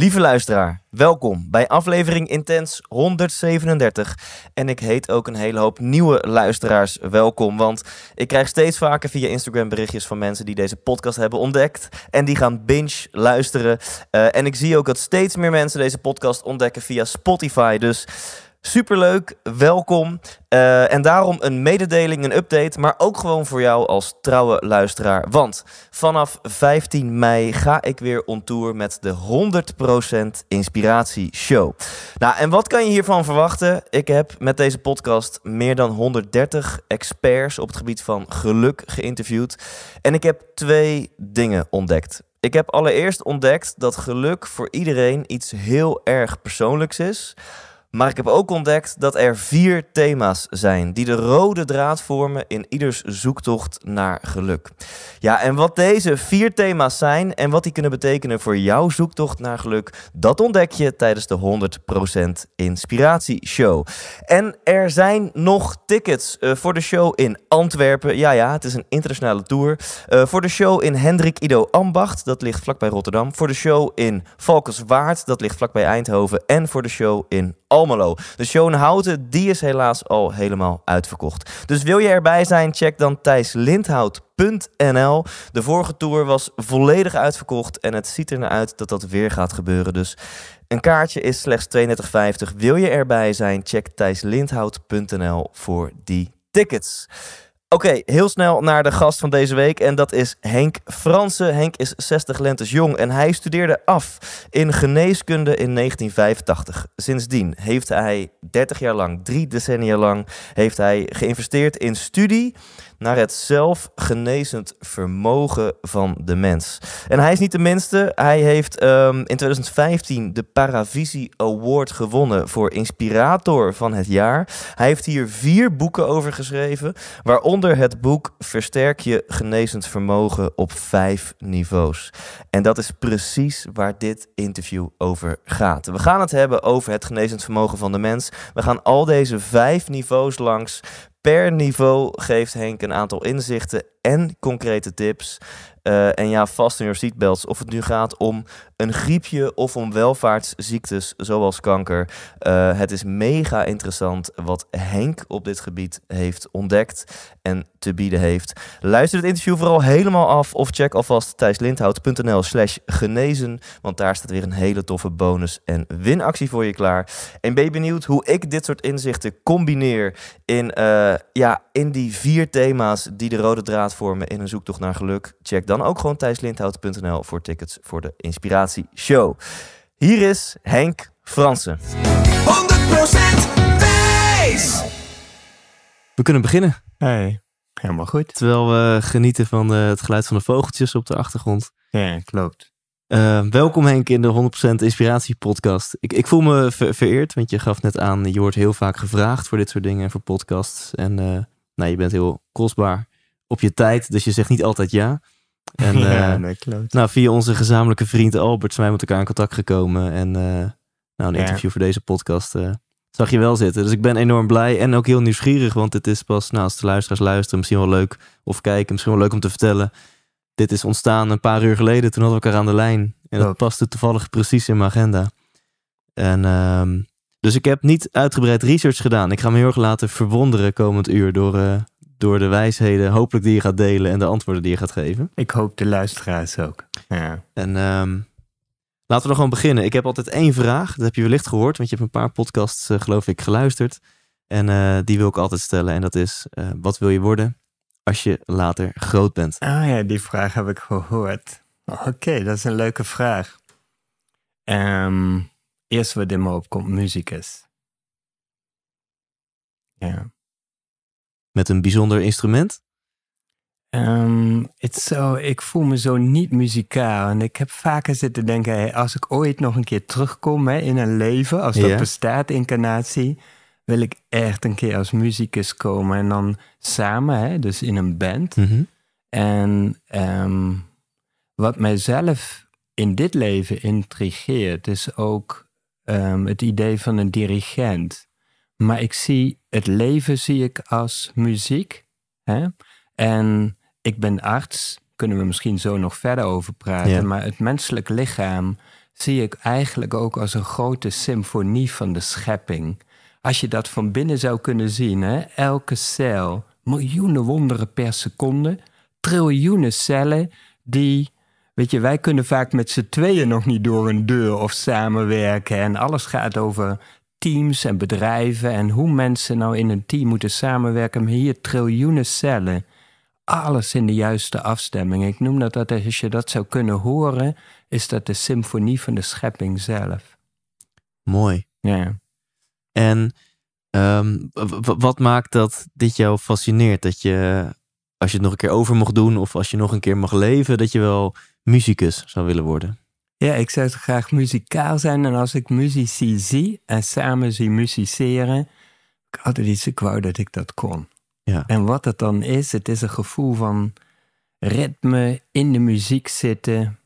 Lieve luisteraar, welkom bij aflevering Intens 137. En ik heet ook een hele hoop nieuwe luisteraars welkom, want ik krijg steeds vaker via Instagram berichtjes van mensen die deze podcast hebben ontdekt en die gaan binge luisteren. Eh, en ik zie ook dat steeds meer mensen deze podcast ontdekken via Spotify. Dus Superleuk, welkom. Eh, en daarom een mededeling, een update, maar ook gewoon voor jou als trouwe luisteraar. Want vanaf 15 mei ga ik weer on tour met de 100% Inspiratie Show. Nou, en wat kan je hiervan verwachten? Ik heb met deze podcast meer dan 130 experts op het gebied van geluk geïnterviewd. En ik heb twee dingen ontdekt. Ik heb allereerst ontdekt dat geluk voor iedereen iets heel erg persoonlijks is. Maar ik heb ook ontdekt dat er vier thema's zijn die de rode draad vormen in ieders zoektocht naar geluk. Ja, en wat deze vier thema's zijn en wat die kunnen betekenen voor jouw zoektocht naar geluk, dat ontdek je tijdens de 100% Inspiratie Show. En er zijn nog tickets eh, voor de show in Antwerpen. Ja, ja, het is een internationale tour. Eh, voor de show in Hendrik Ido Ambacht, dat ligt vlakbij Rotterdam. Voor de show in Valkenswaard, dat ligt vlakbij Eindhoven. En voor de show in Almelo. De show in Houten die is helaas al helemaal uitverkocht. Dus wil je erbij zijn, check dan thijslindhout.nl. De vorige tour was volledig uitverkocht en het ziet er naar uit dat dat weer gaat gebeuren. Dus een kaartje is slechts 32,50. Wil je erbij zijn, check thijslindhout.nl voor die tickets. Oké, heel snel naar de gast van deze week en dat is Henk Fransen. Henk is 60 lentes jong en hij studeerde af in geneeskunde in 1985. Sindsdien heeft hij 30 jaar lang, drie decennia lang, heeft hij geïnvesteerd in studie, naar het zelfgenezend vermogen van de mens. En hij is niet de minste. Hij heeft ehm, in 2015 de Paravisie Award gewonnen voor Inspirator van het jaar. Hij heeft hier vier boeken over geschreven, waaronder het boek Versterk je genezend vermogen op vijf niveaus. En dat is precies waar dit interview over gaat. We gaan het hebben over het genezend vermogen van de mens. We gaan al deze vijf niveaus langs Per niveau geeft Henk een aantal inzichten en concrete tips. Eh, en ja, vast in je seatbelts. Of het nu gaat om een griepje of om welvaartsziektes zoals kanker. Eh, het is mega interessant wat Henk op dit gebied heeft ontdekt. En te bieden heeft. Luister het interview vooral helemaal af of check alvast thijslindhout.nl slash genezen, want daar staat weer een hele toffe bonus en winactie voor je klaar. En ben je benieuwd hoe ik dit soort inzichten combineer in, eh, ja, in die vier thema's die de rode draad vormen in een zoektocht naar geluk? Check dan ook gewoon thijslindhout.nl voor tickets voor de Inspiratie Show. Hier is Henk Fransen. 100% Thijs! We kunnen beginnen. Hey. Helemaal goed. Terwijl we genieten van het geluid van de vogeltjes op de achtergrond. Ja, klopt. Ehm, welkom Henk in de 100% Inspiratie podcast. Ik, ik voel me vereerd, want je gaf net aan, je wordt heel vaak gevraagd voor dit soort dingen en voor podcasts. En eh, nou, je bent heel kostbaar op je tijd, dus je zegt niet altijd ja. En, ja, nee, eh, klopt. Nou, via onze gezamenlijke vriend Albert zijn wij met elkaar in contact gekomen. En eh, nou, een interview voor deze podcast zag je wel zitten. Dus ik ben enorm blij en ook heel nieuwsgierig. Want het is pas, nou, als de luisteraars luisteren, misschien wel leuk. Of kijken, misschien wel leuk om te vertellen. Dit is ontstaan een paar uur geleden. Toen hadden we elkaar aan de lijn. En dat, paste toevallig precies in mijn agenda. En, ehm, dus ik heb niet uitgebreid research gedaan. Ik ga me heel erg laten verwonderen komend uur door, eh, door de wijsheden, hopelijk die je gaat delen en de antwoorden die je gaat geven. Ik hoop de luisteraars ook. Ja. En ehm, Laten we nog gewoon beginnen. Ik heb altijd één vraag. Dat heb je wellicht gehoord, want je hebt een paar podcasts, eh, geloof ik, geluisterd. En eh, die wil ik altijd stellen. En dat is: eh, wat wil je worden als je later groot bent? Ah ja, die vraag heb ik gehoord. Oké, dat is een leuke vraag. Ehm, eerst wat in me opkomt: muzikus. Ja. Met een bijzonder instrument? Um, ehm, it's ik voel me zo niet muzikaal. En ik heb vaker zitten denken, als ik ooit nog een keer terugkom hè, in een leven, als dat yeah. bestaat, incarnatie, wil ik echt een keer als muzikus komen. En dan samen, hè, dus in een band. Mhm. En ehm, wat mijzelf in dit leven intrigeert, is ook ehm, het idee van een dirigent. Maar ik zie het leven zie ik als muziek. Hè? En ik ben arts, kunnen we misschien zo nog verder over praten, maar het menselijk lichaam zie ik eigenlijk ook als een grote symfonie van de schepping. Als je dat van binnen zou kunnen zien, hè, elke cel, miljoenen wonderen per seconde, triljoenen cellen die Weet je, wij kunnen vaak met z'n tweeën nog niet door een deur of samenwerken. En alles gaat over teams en bedrijven en hoe mensen nou in een team moeten samenwerken. Maar hier triljoenen cellen alles in de juiste afstemming. Ik noem dat dat als je dat zou kunnen horen, is dat de symfonie van de schepping zelf. Mooi. Ja. En ehm, wat maakt dat dit jou fascineert? Dat je, als je het nog een keer over mocht doen of als je nog een keer mag leven, dat je wel muzikus zou willen worden? Ja, ik zou graag muzikaal zijn. En als ik muzici zie en samen zie muziceren, ik had altijd iets, ik dat ik dat kon. En wat het dan is, het is een gevoel van ritme in de muziek zitten.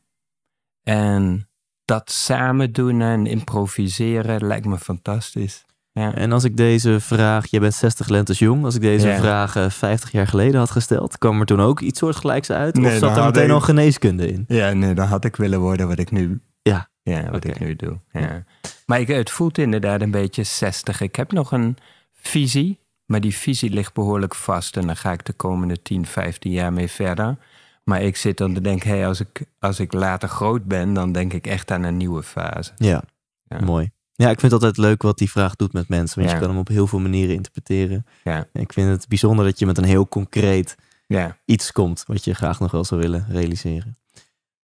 En dat samen doen en improviseren lijkt me fantastisch. Ja. En als ik deze vraag, jij bent 60 lentes jong, als ik deze vraag 50 eh, jaar geleden had gesteld, kwam er toen ook iets soortgelijks uit? of zat er meteen al geneeskunde in? Ja, nee, dan had ik willen worden wat ik nu, ja. Ja, wat ik nu doe. Ja. Maar ik, het voelt inderdaad een beetje 60. Ik heb nog een visie maar die visie ligt behoorlijk vast en daar ga ik de komende 10, 15 jaar mee verder. Maar ik zit dan te denken, hey, als, ik, als ik later groot ben, dan denk ik echt aan een nieuwe fase. Ja, ja. mooi. Ja, ik vind het altijd leuk wat die vraag doet met mensen. Want je kan hem op heel veel manieren interpreteren. Ja. ik vind het bijzonder dat je met een heel concreet ja. iets komt wat je graag nog wel zou willen realiseren.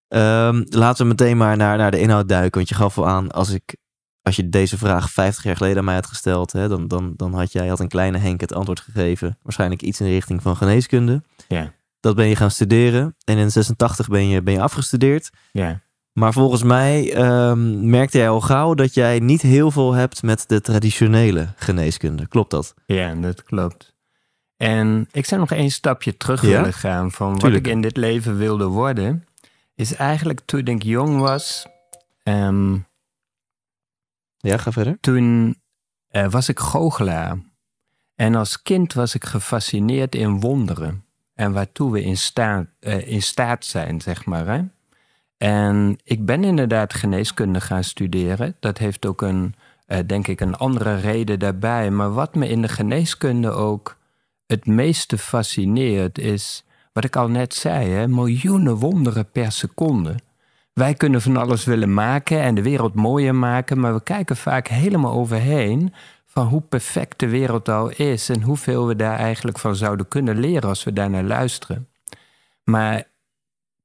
Ehm, laten we meteen maar naar, naar de inhoud duiken. Want je gaf al aan, als ik als je deze vraag 50 jaar geleden aan mij had gesteld, hè, dan, dan, dan had jij had een kleine Henk het antwoord gegeven. Waarschijnlijk iets in de richting van geneeskunde. Ja. Dat ben je gaan studeren. En in 86 ben je, ben je afgestudeerd. Ja. Maar volgens mij ehm, merkte jij al gauw dat jij niet heel veel hebt met de traditionele geneeskunde. Klopt dat? Ja, dat klopt. En ik zou nog één stapje terug willen gaan van wat ik in dit leven wilde worden. Is eigenlijk toen ik jong was, um, ja, ga verder. Toen eh, was ik goochelaar. En als kind was ik gefascineerd in wonderen. En waartoe we in staat, eh, in staat zijn, zeg maar. Hè? En ik ben inderdaad geneeskunde gaan studeren. Dat heeft ook een, eh, denk ik, een andere reden daarbij. Maar wat me in de geneeskunde ook het meeste fascineert, is wat ik al net zei: hè? miljoenen wonderen per seconde. Wij kunnen van alles willen maken en de wereld mooier maken, maar we kijken vaak helemaal overheen van hoe perfect de wereld al is en hoeveel we daar eigenlijk van zouden kunnen leren als we daarnaar luisteren. Maar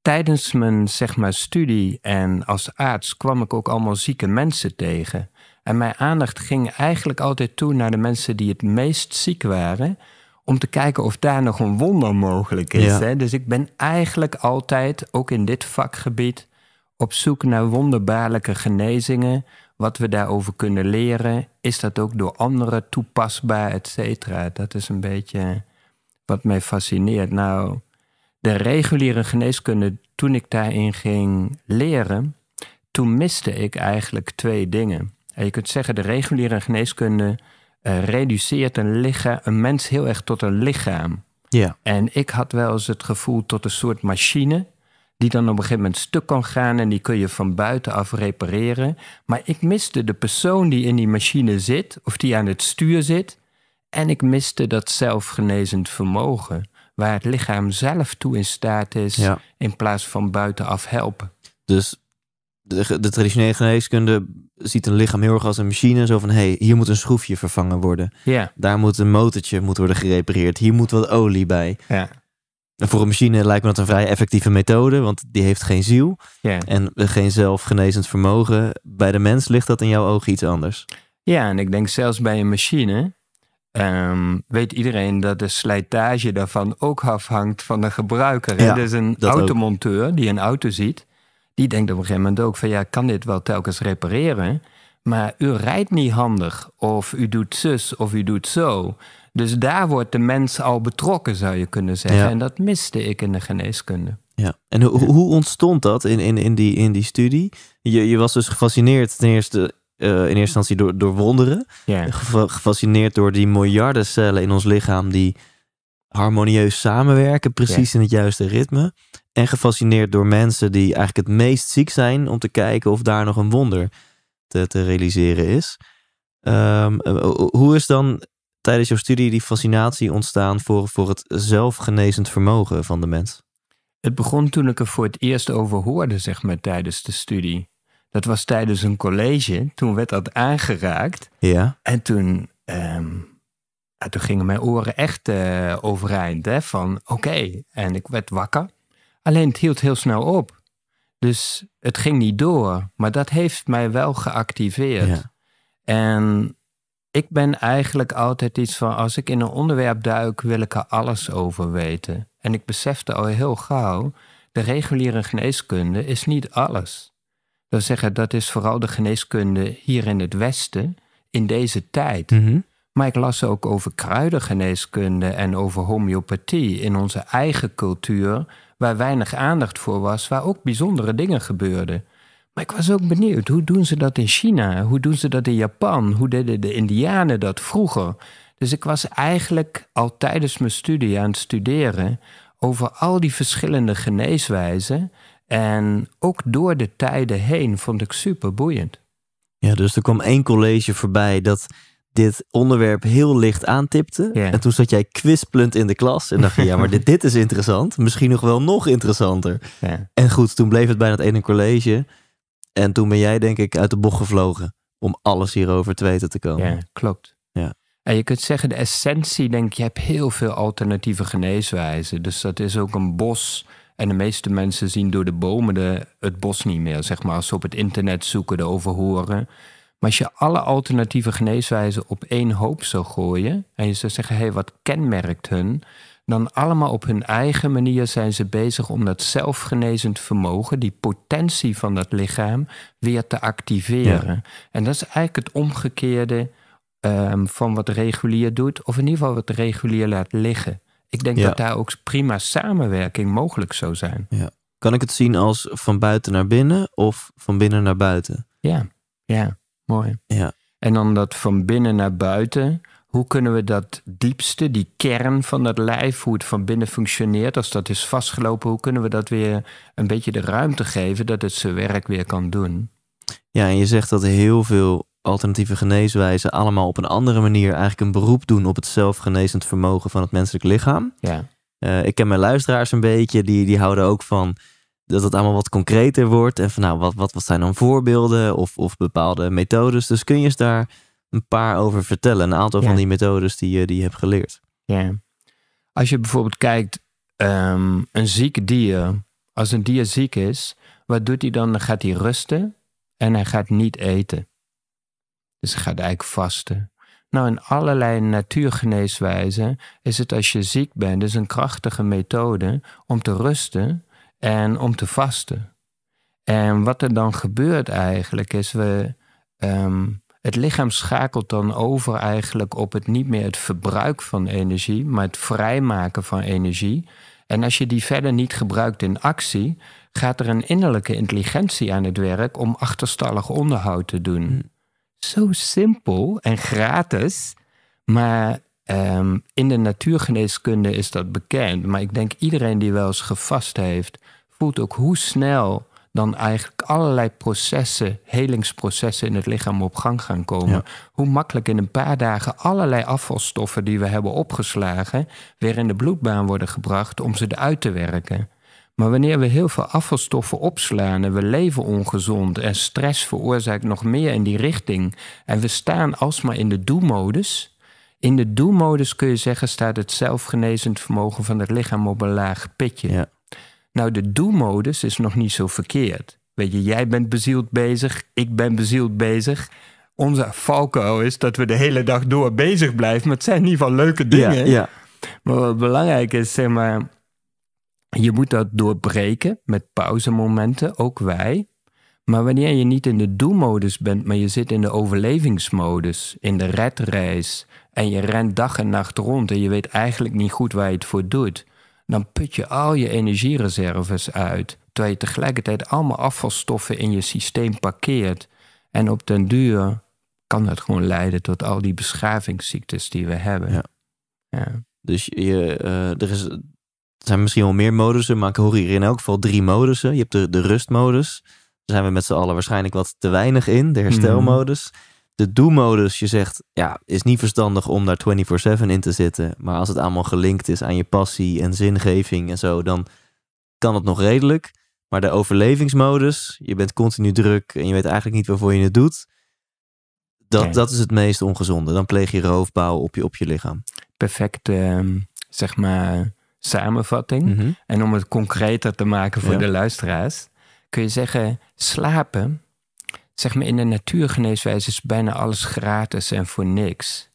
tijdens mijn zeg maar, studie en als arts kwam ik ook allemaal zieke mensen tegen. En mijn aandacht ging eigenlijk altijd toe naar de mensen die het meest ziek waren, om te kijken of daar nog een wonder mogelijk is. Hè? Dus ik ben eigenlijk altijd, ook in dit vakgebied, op zoek naar wonderbaarlijke genezingen, wat we daarover kunnen leren. Is dat ook door anderen toepasbaar, et cetera? Dat is een beetje wat mij fascineert. Nou, de reguliere geneeskunde, toen ik daarin ging leren, toen miste ik eigenlijk twee dingen. En je kunt zeggen, de reguliere geneeskunde eh, reduceert een, lichaam, een mens heel erg tot een lichaam. Ja. En ik had wel eens het gevoel tot een soort machine die dan op een gegeven moment stuk kan gaan en die kun je van buitenaf repareren. Maar ik miste de persoon die in die machine zit of die aan het stuur zit. En ik miste dat zelfgenezend vermogen, waar het lichaam zelf toe in staat is, in plaats van buitenaf helpen. Dus de, traditionele geneeskunde ziet een lichaam heel erg als een machine. Zo van, hé, hey, hier moet een schroefje vervangen worden. Ja. Daar moet een motortje moet worden gerepareerd. Hier moet wat olie bij. Ja. Voor een machine lijkt me dat een vrij effectieve methode, want die heeft geen ziel en geen zelfgenezend vermogen. Bij de mens ligt dat in jouw ogen iets anders. Ja, en ik denk zelfs bij een machine ehm, weet iedereen dat de slijtage daarvan ook afhangt van de gebruiker. Ja, dus een automonteur die een auto ziet, die denkt op een gegeven moment ook van ja, kan dit wel telkens repareren? Maar u rijdt niet handig, of u doet zus, of u doet zo. Dus daar wordt de mens al betrokken, zou je kunnen zeggen. En dat miste ik in de geneeskunde. Ja, en ho hoe ontstond dat in, in, in, die, in die studie? Je, je was dus gefascineerd ten eerste eh, in eerste instantie door, door wonderen. Gefascineerd door die miljarden cellen in ons lichaam die harmonieus samenwerken, precies in het juiste ritme. En gefascineerd door mensen die eigenlijk het meest ziek zijn om te kijken of daar nog een wonder te, te realiseren is. Ehm, eh, hoe is dan tijdens jouw studie die fascinatie ontstaan voor, voor het zelfgenezend vermogen van de mens? Het begon toen ik er voor het eerst over hoorde, zeg maar, tijdens de studie. Dat was tijdens een college. Toen werd dat aangeraakt. Ja. En toen, ehm, toen gingen mijn oren echt eh, overeind. Hè, van oké. En ik werd wakker. Alleen het hield heel snel op. Dus het ging niet door. Maar dat heeft mij wel geactiveerd. Ja. En ik ben eigenlijk altijd iets van als ik in een onderwerp duik, wil ik er alles over weten. En ik besefte al heel gauw, de reguliere geneeskunde is niet alles. Dat zeggen, dat is vooral de geneeskunde hier in het Westen, in deze tijd. Mhm. Maar ik las ook over kruidengeneeskunde en over homeopathie in onze eigen cultuur, waar weinig aandacht voor was, waar ook bijzondere dingen gebeurden. Maar ik was ook benieuwd, hoe doen ze dat in China? Hoe doen ze dat in Japan? Hoe deden de Indianen dat vroeger? Dus ik was eigenlijk al tijdens mijn studie aan het studeren over al die verschillende geneeswijzen. En ook door de tijden heen vond ik super boeiend. Ja, dus er kwam één college voorbij dat dit onderwerp heel licht aantipte. En toen zat jij kwispelend in de klas en dacht je, ja, maar dit, dit is interessant. Misschien nog wel nog interessanter. En goed, toen bleef het bij dat ene college. En toen ben jij denk ik uit de bocht gevlogen om alles hierover te weten te komen. Ja, klopt. Ja. En je kunt zeggen, de essentie, denk ik, je hebt heel veel alternatieve geneeswijzen. Dus dat is ook een bos. En de meeste mensen zien door de bomen de, het bos niet meer, zeg maar. Als ze op het internet zoeken, erover horen. Maar als je alle alternatieve geneeswijzen op één hoop zou gooien... en je zou zeggen, hé, hey, wat kenmerkt hun dan allemaal op hun eigen manier zijn ze bezig om dat zelfgenezend vermogen, die potentie van dat lichaam, weer te activeren. En dat is eigenlijk het omgekeerde ehm, van wat regulier doet, of in ieder geval wat regulier laat liggen. Ik denk dat daar ook prima samenwerking mogelijk zou zijn. Ja. Kan ik het zien als van buiten naar binnen of van binnen naar buiten? Ja, ja, mooi. Ja. En dan dat van binnen naar buiten, hoe kunnen we dat diepste, die kern van dat lijf, hoe het van binnen functioneert, als dat is vastgelopen, hoe kunnen we dat weer een beetje de ruimte geven dat het zijn werk weer kan doen? Ja, en je zegt dat heel veel alternatieve geneeswijzen allemaal op een andere manier eigenlijk een beroep doen op het zelfgenezend vermogen van het menselijk lichaam. Ja. Eh, ik ken mijn luisteraars een beetje, die, die houden ook van dat het allemaal wat concreter wordt. En van nou, wat, wat, wat zijn dan voorbeelden of, of bepaalde methodes? Dus kun je eens daar een paar over vertellen. Een aantal van die methodes die, eh, die je hebt geleerd. Ja. Als je bijvoorbeeld kijkt, ehm, een ziek dier. Als een dier ziek is, wat doet hij dan? Dan gaat hij rusten en hij gaat niet eten. Dus hij gaat eigenlijk vasten. Nou, in allerlei natuurgeneeswijzen is het als je ziek bent, dus een krachtige methode om te rusten en om te vasten. En wat er dan gebeurt eigenlijk is, we, ehm, het lichaam schakelt dan over eigenlijk op het niet meer het verbruik van energie, maar het vrijmaken van energie. En als je die verder niet gebruikt in actie, gaat er een innerlijke intelligentie aan het werk om achterstallig onderhoud te doen. Hmm. Zo simpel en gratis, maar ehm, in de natuurgeneeskunde is dat bekend. Maar ik denk iedereen die wel eens gevast heeft, voelt ook hoe snel dan eigenlijk allerlei processen, helingsprocessen in het lichaam op gang gaan komen. Hoe makkelijk in een paar dagen allerlei afvalstoffen die we hebben opgeslagen weer in de bloedbaan worden gebracht om ze eruit te werken. Maar wanneer we heel veel afvalstoffen opslaan en we leven ongezond en stress veroorzaakt nog meer in die richting en we staan alsmaar in de do-modus. In de do-modus kun je zeggen staat het zelfgenezend vermogen van het lichaam op een laag pitje. Ja. Nou, de do-modus is nog niet zo verkeerd. Weet je, jij bent bezield bezig, ik ben bezield bezig. Onze Falco is dat we de hele dag door bezig blijven. Maar het zijn in ieder geval leuke dingen. Ja, Maar wat belangrijk is, zeg maar, je moet dat doorbreken met pauzemomenten, ook wij. Maar wanneer je niet in de do-modus bent, maar je zit in de overlevingsmodus, in de redreis, en je rent dag en nacht rond en je weet eigenlijk niet goed waar je het voor doet, dan put je al je energiereserves uit. Terwijl je tegelijkertijd allemaal afvalstoffen in je systeem parkeert. En op den duur kan dat gewoon leiden tot al die beschavingsziektes die we hebben. Ja. Dus je, eh, er, zijn misschien wel meer modussen, maar ik hoor hier in elk geval drie modussen. Je hebt de, de rustmodus. Daar zijn we met z'n allen waarschijnlijk wat te weinig in, de herstelmodus. Mhm de do-modus, je zegt, ja, is niet verstandig om daar 24-7 in te zitten. Maar als het allemaal gelinkt is aan je passie en zingeving en zo, dan kan het nog redelijk. Maar de overlevingsmodus, je bent continu druk en je weet eigenlijk niet waarvoor je het doet. Dat, dat is het meest ongezonde. Dan pleeg je roofbouw op je, op je lichaam. Perfecte, ehm, zeg maar, samenvatting. Mhm. En om het concreter te maken voor de luisteraars, kun je zeggen, slapen Zeg maar in de natuurgeneeswijze is bijna alles gratis en voor niks.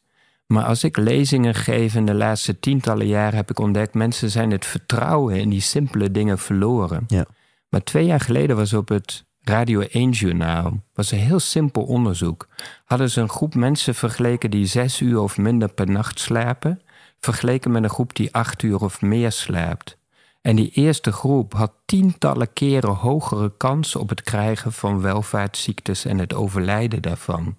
Maar als ik lezingen geef in de laatste tientallen jaren heb ik ontdekt, mensen zijn het vertrouwen in die simpele dingen verloren. Ja. Maar twee jaar geleden was op het Radio 1 journaal, was een heel simpel onderzoek. Hadden ze een groep mensen vergeleken die zes uur of minder per nacht slapen, vergeleken met een groep die acht uur of meer slaapt. En die eerste groep had tientallen keren hogere kansen op het krijgen van welvaartsziektes en het overlijden daarvan.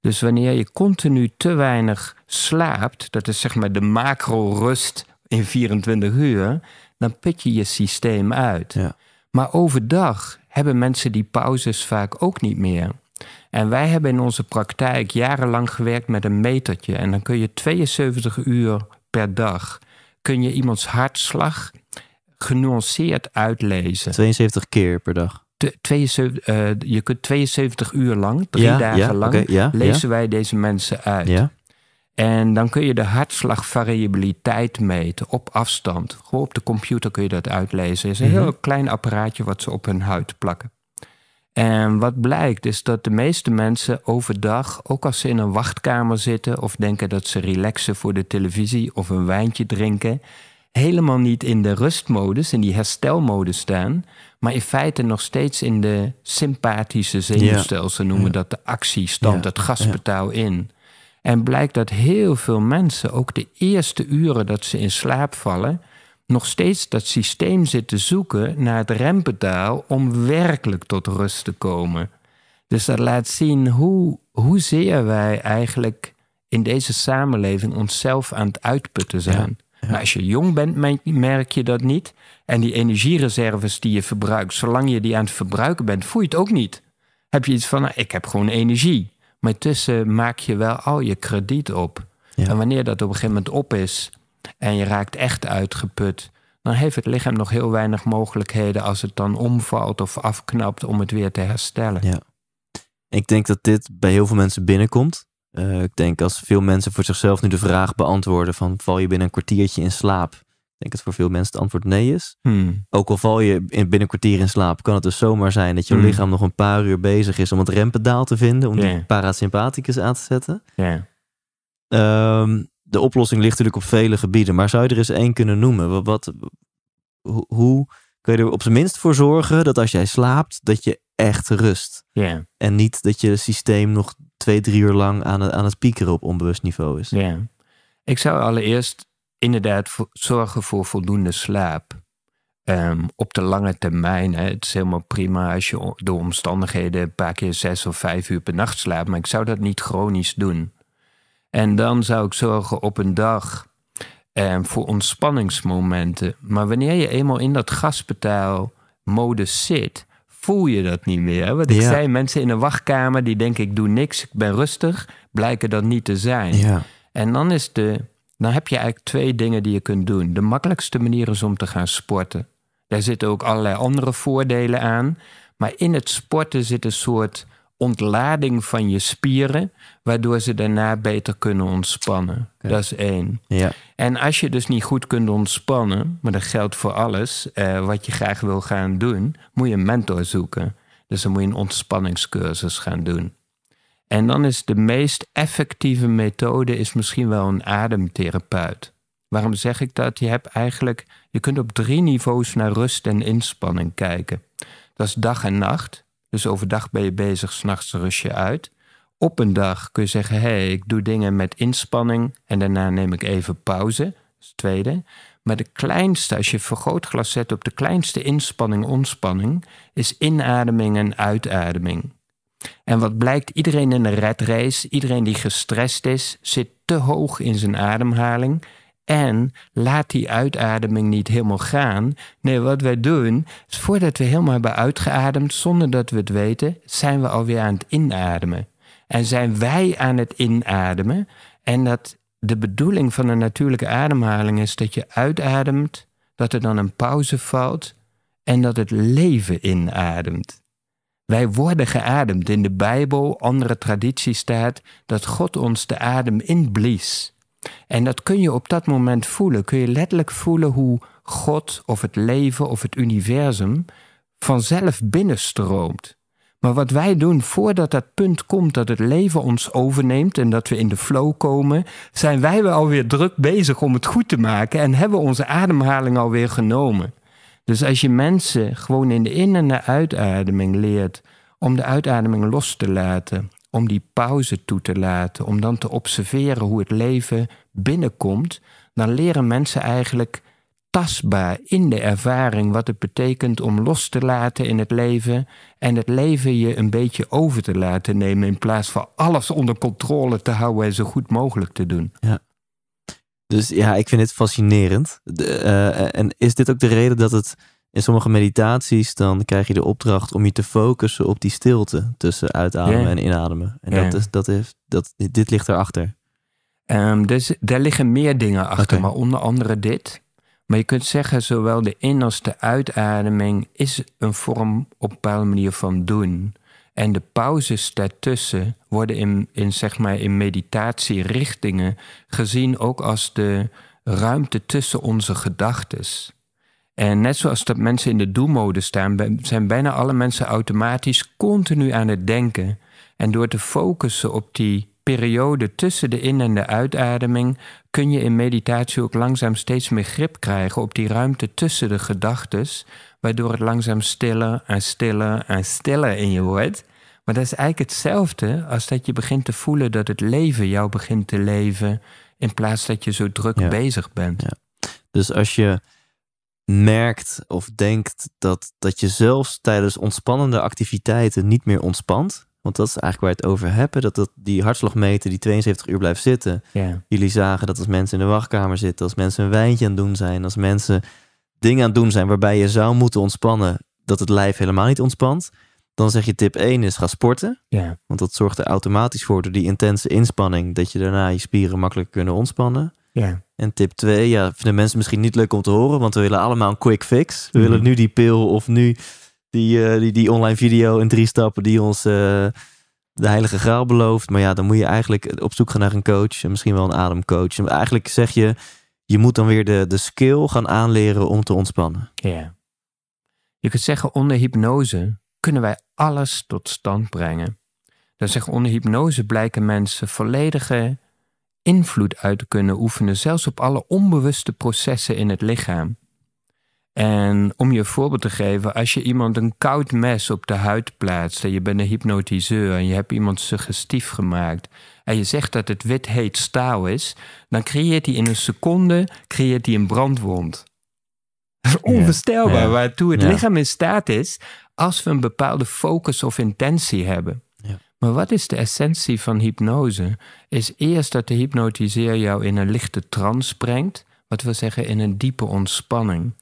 Dus wanneer je continu te weinig slaapt, dat is zeg maar de macro-rust in 24 uur, dan put je je systeem uit. Maar overdag hebben mensen die pauzes vaak ook niet meer. En wij hebben in onze praktijk jarenlang gewerkt met een metertje. En dan kun je 72 uur per dag kun je iemands hartslag genuanceerd uitlezen. 72 keer per dag. 72, eh, je kunt 72 uur lang, drie dagen lang, lezen wij deze mensen uit. En dan kun je de hartslagvariabiliteit meten op afstand. Gewoon op de computer kun je dat uitlezen. Het is een mhm. heel klein apparaatje wat ze op hun huid plakken. En wat blijkt is dat de meeste mensen overdag, ook als ze in een wachtkamer zitten of denken dat ze relaxen voor de televisie of een wijntje drinken, helemaal niet in de rustmodus, in die herstelmodus staan, maar in feite nog steeds in de sympathische zenuwstelsel, noemen dat de actiestand, het gaspedaal in. En blijkt dat heel veel mensen, ook de eerste uren dat ze in slaap vallen, nog steeds dat systeem zitten zoeken naar het rempedaal om werkelijk tot rust te komen. Dus dat laat zien hoe, hoezeer wij eigenlijk in deze samenleving onszelf aan het uitputten zijn. Maar als je jong bent, merk je dat niet. En die energiereserves die je verbruikt, zolang je die aan het verbruiken bent, voel je het ook niet. Heb je iets van, nou, ik heb gewoon energie. Maar tussen maak je wel al je krediet op. En wanneer dat op een gegeven moment op is en je raakt echt uitgeput, dan heeft het lichaam nog heel weinig mogelijkheden als het dan omvalt of afknapt om het weer te herstellen. Ja. Ik denk dat dit bij heel veel mensen binnenkomt. Eh, ik denk als veel mensen voor zichzelf nu de vraag beantwoorden van val je binnen een kwartiertje in slaap? Ik denk dat voor veel mensen het antwoord nee is. Hmm. Ook al val je binnen een kwartier in slaap, kan het dus zomaar zijn dat je hmm. lichaam nog een paar uur bezig is om het rempedaal te vinden, om die parasympathicus aan te zetten. Ehm, de oplossing ligt natuurlijk op vele gebieden, maar zou je er eens één kunnen noemen? Wat, hoe kun je er op zijn minst voor zorgen dat als jij slaapt, dat je echt rust. En niet dat je systeem nog twee, drie uur lang aan het, aan het piekeren op onbewust niveau is. Ja. Ik zou allereerst inderdaad zorgen voor voldoende slaap. Ehm, op de lange termijn, hè, het is helemaal prima als je door omstandigheden een paar keer zes of vijf uur per nacht slaapt, maar ik zou dat niet chronisch doen. En dan zou ik zorgen op een dag um, voor ontspanningsmomenten. Maar wanneer je eenmaal in dat mode zit, voel je dat niet meer. want Wat ik zei, mensen in een wachtkamer die denken ik doe niks, ik ben rustig, blijken dat niet te zijn. Ja. En dan, is de, dan heb je eigenlijk twee dingen die je kunt doen. De makkelijkste manier is om te gaan sporten. Daar zitten ook allerlei andere voordelen aan. Maar in het sporten zit een soort ontlading van je spieren, waardoor ze daarna beter kunnen ontspannen. Dat is één. Ja. En als je dus niet goed kunt ontspannen, maar dat geldt voor alles eh, wat je graag wil gaan doen, moet je een mentor zoeken. Dus dan moet je een ontspanningscursus gaan doen. En dan is de meest effectieve methode is misschien wel een ademtherapeut. Waarom zeg ik dat? Je hebt eigenlijk, je kunt op drie niveaus naar rust en inspanning kijken. Dat is dag en nacht. Dus overdag ben je bezig, s'nachts rust je uit. Op een dag kun je zeggen: hé, hey, ik doe dingen met inspanning en daarna neem ik even pauze. Dat is het tweede. Maar de kleinste, als je vergrootglas zet op de kleinste inspanning, ontspanning, is inademing en uitademing. En wat blijkt, iedereen in de red race, iedereen die gestrest is, zit te hoog in zijn ademhaling en laat die uitademing niet helemaal gaan. Nee, wat wij doen, is voordat we helemaal hebben uitgeademd, zonder dat we het weten, zijn we alweer aan het inademen. En zijn wij aan het inademen. En dat de bedoeling van een natuurlijke ademhaling is dat je uitademt, dat er dan een pauze valt en dat het leven inademt. Wij worden geademd. In de Bijbel, andere traditie staat dat God ons de adem inblies. En dat kun je op dat moment voelen. Kun je letterlijk voelen hoe God of het leven of het universum vanzelf binnenstroomt. Maar wat wij doen voordat dat punt komt dat het leven ons overneemt en dat we in de flow komen, zijn wij wel alweer druk bezig om het goed te maken en hebben onze ademhaling alweer genomen. Dus als je mensen gewoon in de in- en de uitademing leert om de uitademing los te laten, om die pauze toe te laten, om dan te observeren hoe het leven binnenkomt, dan leren mensen eigenlijk tastbaar in de ervaring wat het betekent om los te laten in het leven en het leven je een beetje over te laten nemen in plaats van alles onder controle te houden en zo goed mogelijk te doen. Ja. Dus ja, ik vind dit fascinerend. Eh, en is dit ook de reden dat het in sommige meditaties dan krijg je de opdracht om je te focussen op die stilte tussen uitademen en inademen. En dat is, dat is, dat, dit ligt erachter. Um, daar liggen meer dingen achter, maar onder andere dit. Maar je kunt zeggen, zowel de in- als de uitademing is een vorm op een bepaalde manier van doen. En de pauzes daartussen worden in, in, zeg maar in meditatierichtingen gezien ook als de ruimte tussen onze gedachtes. En net zoals dat mensen in de doelmode staan, zijn bijna alle mensen automatisch continu aan het denken. En door te focussen op die periode tussen de in- en de uitademing kun je in meditatie ook langzaam steeds meer grip krijgen op die ruimte tussen de gedachtes, waardoor het langzaam stiller en stiller en stiller in je wordt. Maar dat is eigenlijk hetzelfde als dat je begint te voelen dat het leven jou begint te leven, in plaats dat je zo druk bezig bent. Dus als je merkt of denkt dat, dat je zelfs tijdens ontspannende activiteiten niet meer ontspant. Want dat is eigenlijk waar we het over hebben. Dat, dat die hartslagmeter die 72 uur blijft zitten. Jullie zagen dat als mensen in de wachtkamer zitten, als mensen een wijntje aan het doen zijn, als mensen dingen aan het doen zijn waarbij je zou moeten ontspannen, dat het lijf helemaal niet ontspant. Dan zeg je tip 1 is ga sporten. Want dat zorgt er automatisch voor door die intense inspanning dat je daarna je spieren makkelijk kunnen ontspannen. Ja. En tip 2, ja, vinden mensen misschien niet leuk om te horen, want we willen allemaal een quick fix. We mhm. willen nu die pil of nu die, eh, die, die online video in drie stappen die ons eh, de heilige graal belooft. Maar ja, dan moet je eigenlijk op zoek gaan naar een coach, misschien wel een ademcoach. eigenlijk zeg je, je moet dan weer de, de skill gaan aanleren om te ontspannen. Ja. Je kunt zeggen, onder hypnose kunnen wij alles tot stand brengen. Dan zeggen, onder hypnose blijken mensen volledige invloed uit kunnen oefenen, zelfs op alle onbewuste processen in het lichaam. En om je een voorbeeld te geven, als je iemand een koud mes op de huid plaatst en je bent een hypnotiseur en je hebt iemand suggestief gemaakt en je zegt dat het wit heet staal is, dan creëert hij in een seconde creëert hij een brandwond. onvoorstelbaar waartoe het lichaam in staat is als we een bepaalde focus of intentie hebben. Maar wat is de essentie van hypnose? Is eerst dat de hypnotiseer jou in een lichte trance brengt, wat wil zeggen in een diepe ontspanning.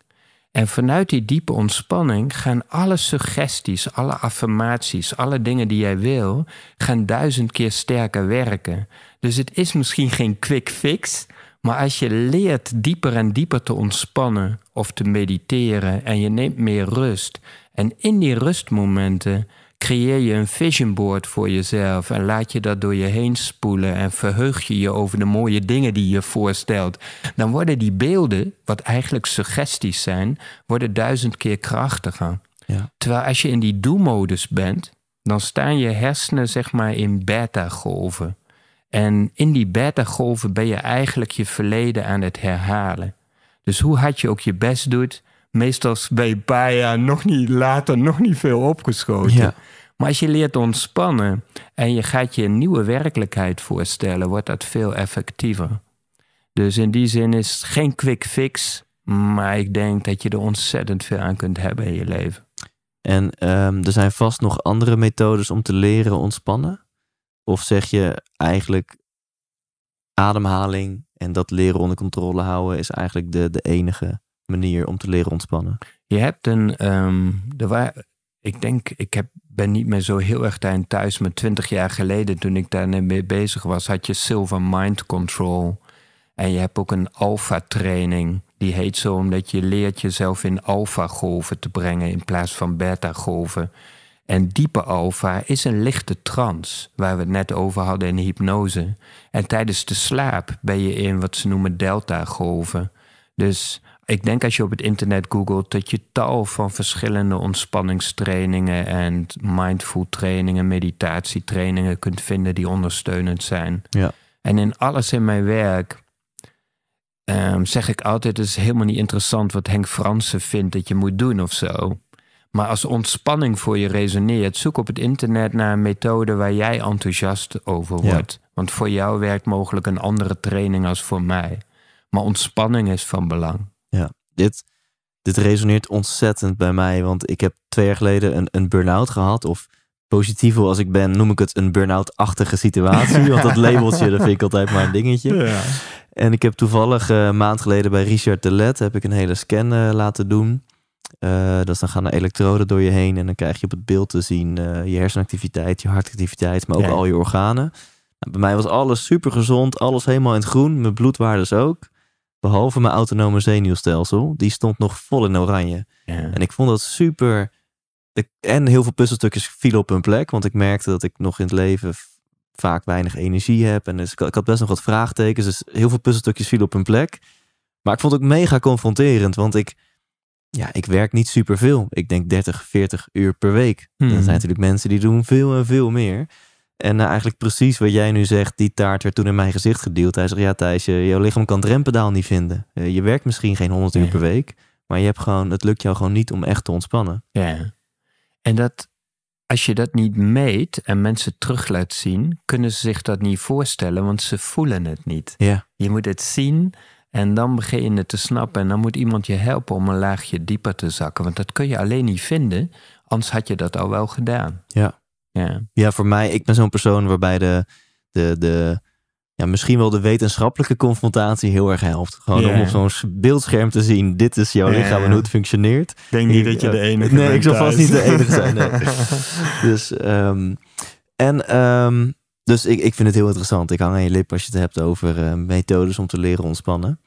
En vanuit die diepe ontspanning gaan alle suggesties, alle affirmaties, alle dingen die jij wil, gaan duizend keer sterker werken. Dus het is misschien geen quick fix, maar als je leert dieper en dieper te ontspannen of te mediteren en je neemt meer rust, en in die rustmomenten creëer je een vision board voor jezelf en laat je dat door je heen spoelen en verheug je je over de mooie dingen die je voorstelt, dan worden die beelden, wat eigenlijk suggesties zijn, worden duizend keer krachtiger. Ja. Terwijl als je in die do-modus bent, dan staan je hersenen zeg maar in beta-golven. En in die beta-golven ben je eigenlijk je verleden aan het herhalen. Dus hoe hard je ook je best doet, meestal ben je een paar jaar nog niet later nog niet veel opgeschoten. Maar als je leert ontspannen en je gaat je een nieuwe werkelijkheid voorstellen, wordt dat veel effectiever. Dus in die zin is het geen quick fix, maar ik denk dat je er ontzettend veel aan kunt hebben in je leven. En ehm, er zijn vast nog andere methodes om te leren ontspannen? Of zeg je eigenlijk ademhaling en dat leren onder controle houden is eigenlijk de, de enige manier om te leren ontspannen? Je hebt een. Um, ehm, waar, ik denk, ik heb, ben niet meer zo heel erg daarin thuis. Maar twintig jaar geleden, toen ik daarmee bezig was, had je Silver Mind Control. En je hebt ook een alpha training. Die heet zo omdat je leert jezelf in alpha golven te brengen in plaats van beta golven. En diepe alfa is een lichte trance, waar we het net over hadden in hypnose. En tijdens de slaap ben je in wat ze noemen delta-golven. Dus ik denk als je op het internet googelt dat je tal van verschillende ontspanningstrainingen en mindful trainingen, meditatietrainingen kunt vinden die ondersteunend zijn. Ja. En in alles in mijn werk ehm, zeg ik altijd: het is helemaal niet interessant wat Henk Fransen vindt dat je moet doen of zo. Maar als ontspanning voor je resoneert, zoek op het internet naar een methode waar jij enthousiast over wordt. Want voor jou werkt mogelijk een andere training als voor mij. Maar ontspanning is van belang. Ja, dit, dit resoneert ontzettend bij mij, want ik heb twee jaar geleden een, een burn-out gehad. Of positief als ik ben, noem ik het een burn-out-achtige situatie. want dat labeltje, dat vind ik altijd maar een dingetje. Ja. En ik heb toevallig eh, een maand geleden bij Richard de Let heb ik een hele scan eh, laten doen. Uh, dus dan gaan de elektroden door je heen en dan krijg je op het beeld te zien je hersenactiviteit, je hartactiviteit, maar ook al je organen. Nou, bij mij was alles super gezond, alles helemaal in het groen, mijn bloedwaardes ook. Behalve mijn autonome zenuwstelsel, die stond nog vol in oranje. En ik vond dat super. en heel veel puzzelstukjes vielen op hun plek, want ik merkte dat ik nog in het leven vaak weinig energie heb. En dus ik, had best nog wat vraagtekens. Dus heel veel puzzelstukjes vielen op hun plek. Maar ik vond het ook mega confronterend, want ik, ja, ik werk niet superveel. Ik denk 30, 40 uur per week. Hmm. er zijn natuurlijk mensen die doen veel en veel meer. En eh, eigenlijk precies wat jij nu zegt, die taart werd toen in mijn gezicht gedeeld. Hij zegt, ja Thijs, je, jouw lichaam kan het niet vinden. Eh, je werkt misschien geen 100 uur per week, maar je hebt gewoon, het lukt jou gewoon niet om echt te ontspannen. Ja, en dat, als je dat niet meet en mensen terug laat zien, kunnen ze zich dat niet voorstellen, want ze voelen het niet. Ja. Je moet het zien en dan begin je het te snappen en dan moet iemand je helpen om een laagje dieper te zakken, want dat kun je alleen niet vinden, anders had je dat al wel gedaan. Ja. Ja, ja voor mij, ik ben zo'n persoon waarbij de, de, de ja, misschien wel de wetenschappelijke confrontatie heel erg helpt. Gewoon om op zo'n beeldscherm te zien, dit is jouw lichaam en hoe het functioneert. Denk niet dat je eh, de enige Nee, ik zal vast niet de enige zijn. dus, ehm, en, ehm, dus ik, ik vind het heel interessant. Ik hang aan je lip als je het hebt over eh, methodes om te leren ontspannen.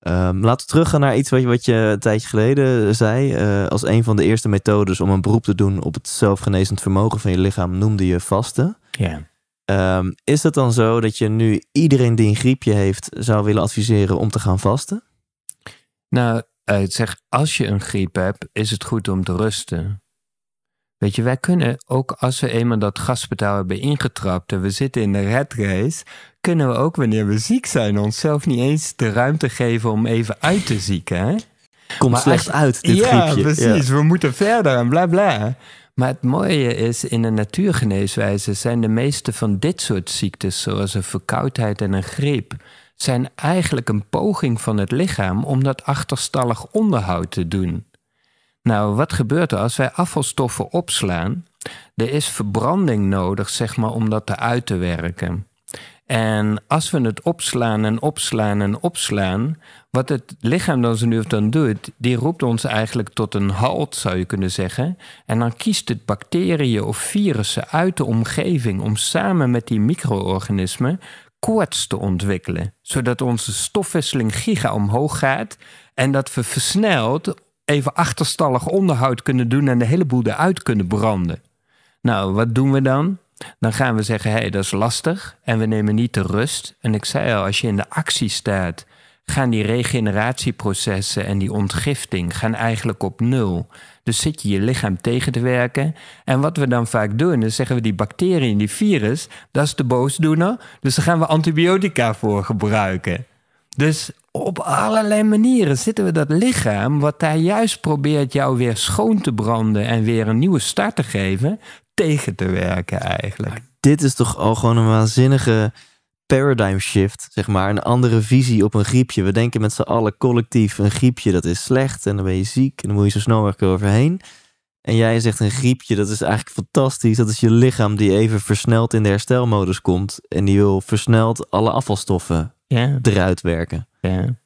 Um, laten we teruggaan naar iets wat je, wat je een tijdje geleden zei. Eh, als een van de eerste methodes om een beroep te doen op het zelfgenezend vermogen van je lichaam noemde je vasten. Ja. Ehm, is het dan zo dat je nu iedereen die een griepje heeft zou willen adviseren om te gaan vasten? Nou, uh, zeg, als je een griep hebt, is het goed om te rusten. Weet je, wij kunnen ook als we eenmaal dat gaspedaal hebben ingetrapt en we zitten in de red race, kunnen we ook wanneer we ziek zijn onszelf niet eens de ruimte geven om even uit te zieken. Hè? Kom maar slecht uit, dit ja, Precies, we moeten verder en bla bla. Maar het mooie is, in de natuurgeneeswijze zijn de meeste van dit soort ziektes, zoals een verkoudheid en een griep, zijn eigenlijk een poging van het lichaam om dat achterstallig onderhoud te doen. Nou, wat gebeurt er als wij afvalstoffen opslaan? Er is verbranding nodig, zeg maar, om dat uit te werken. En als we het opslaan en opslaan en opslaan, wat het lichaam dan zo nu of dan doet, die roept ons eigenlijk tot een halt, zou je kunnen zeggen. En dan kiest het bacteriën of virussen uit de omgeving om samen met die micro-organismen koorts te ontwikkelen. Zodat onze stofwisseling giga omhoog gaat en dat we versneld even achterstallig onderhoud kunnen doen en de hele boel eruit kunnen branden. Nou, wat doen we dan? Dan gaan we zeggen, hé, hey, dat is lastig en we nemen niet de rust. En ik zei al, als je in de actie staat, gaan die regeneratieprocessen en die ontgifting gaan eigenlijk op nul. Dus zit je je lichaam tegen te werken. En wat we dan vaak doen, is zeggen we die bacteriën, die virus, dat is de boosdoener. Dus daar gaan we antibiotica voor gebruiken. Dus op allerlei manieren zitten we dat lichaam, wat daar juist probeert jou weer schoon te branden en weer een nieuwe start te geven, tegen te werken eigenlijk. dit is toch al gewoon een waanzinnige paradigm shift, zeg maar. Een andere visie op een griepje. We denken met z'n allen collectief: een griepje dat is slecht en dan ben je ziek en dan moet je zo snel mogelijk overheen. En jij zegt een griepje, dat is eigenlijk fantastisch. Dat is je lichaam die even versneld in de herstelmodus komt. En die wil versneld alle afvalstoffen ja. eruit werken. Ja.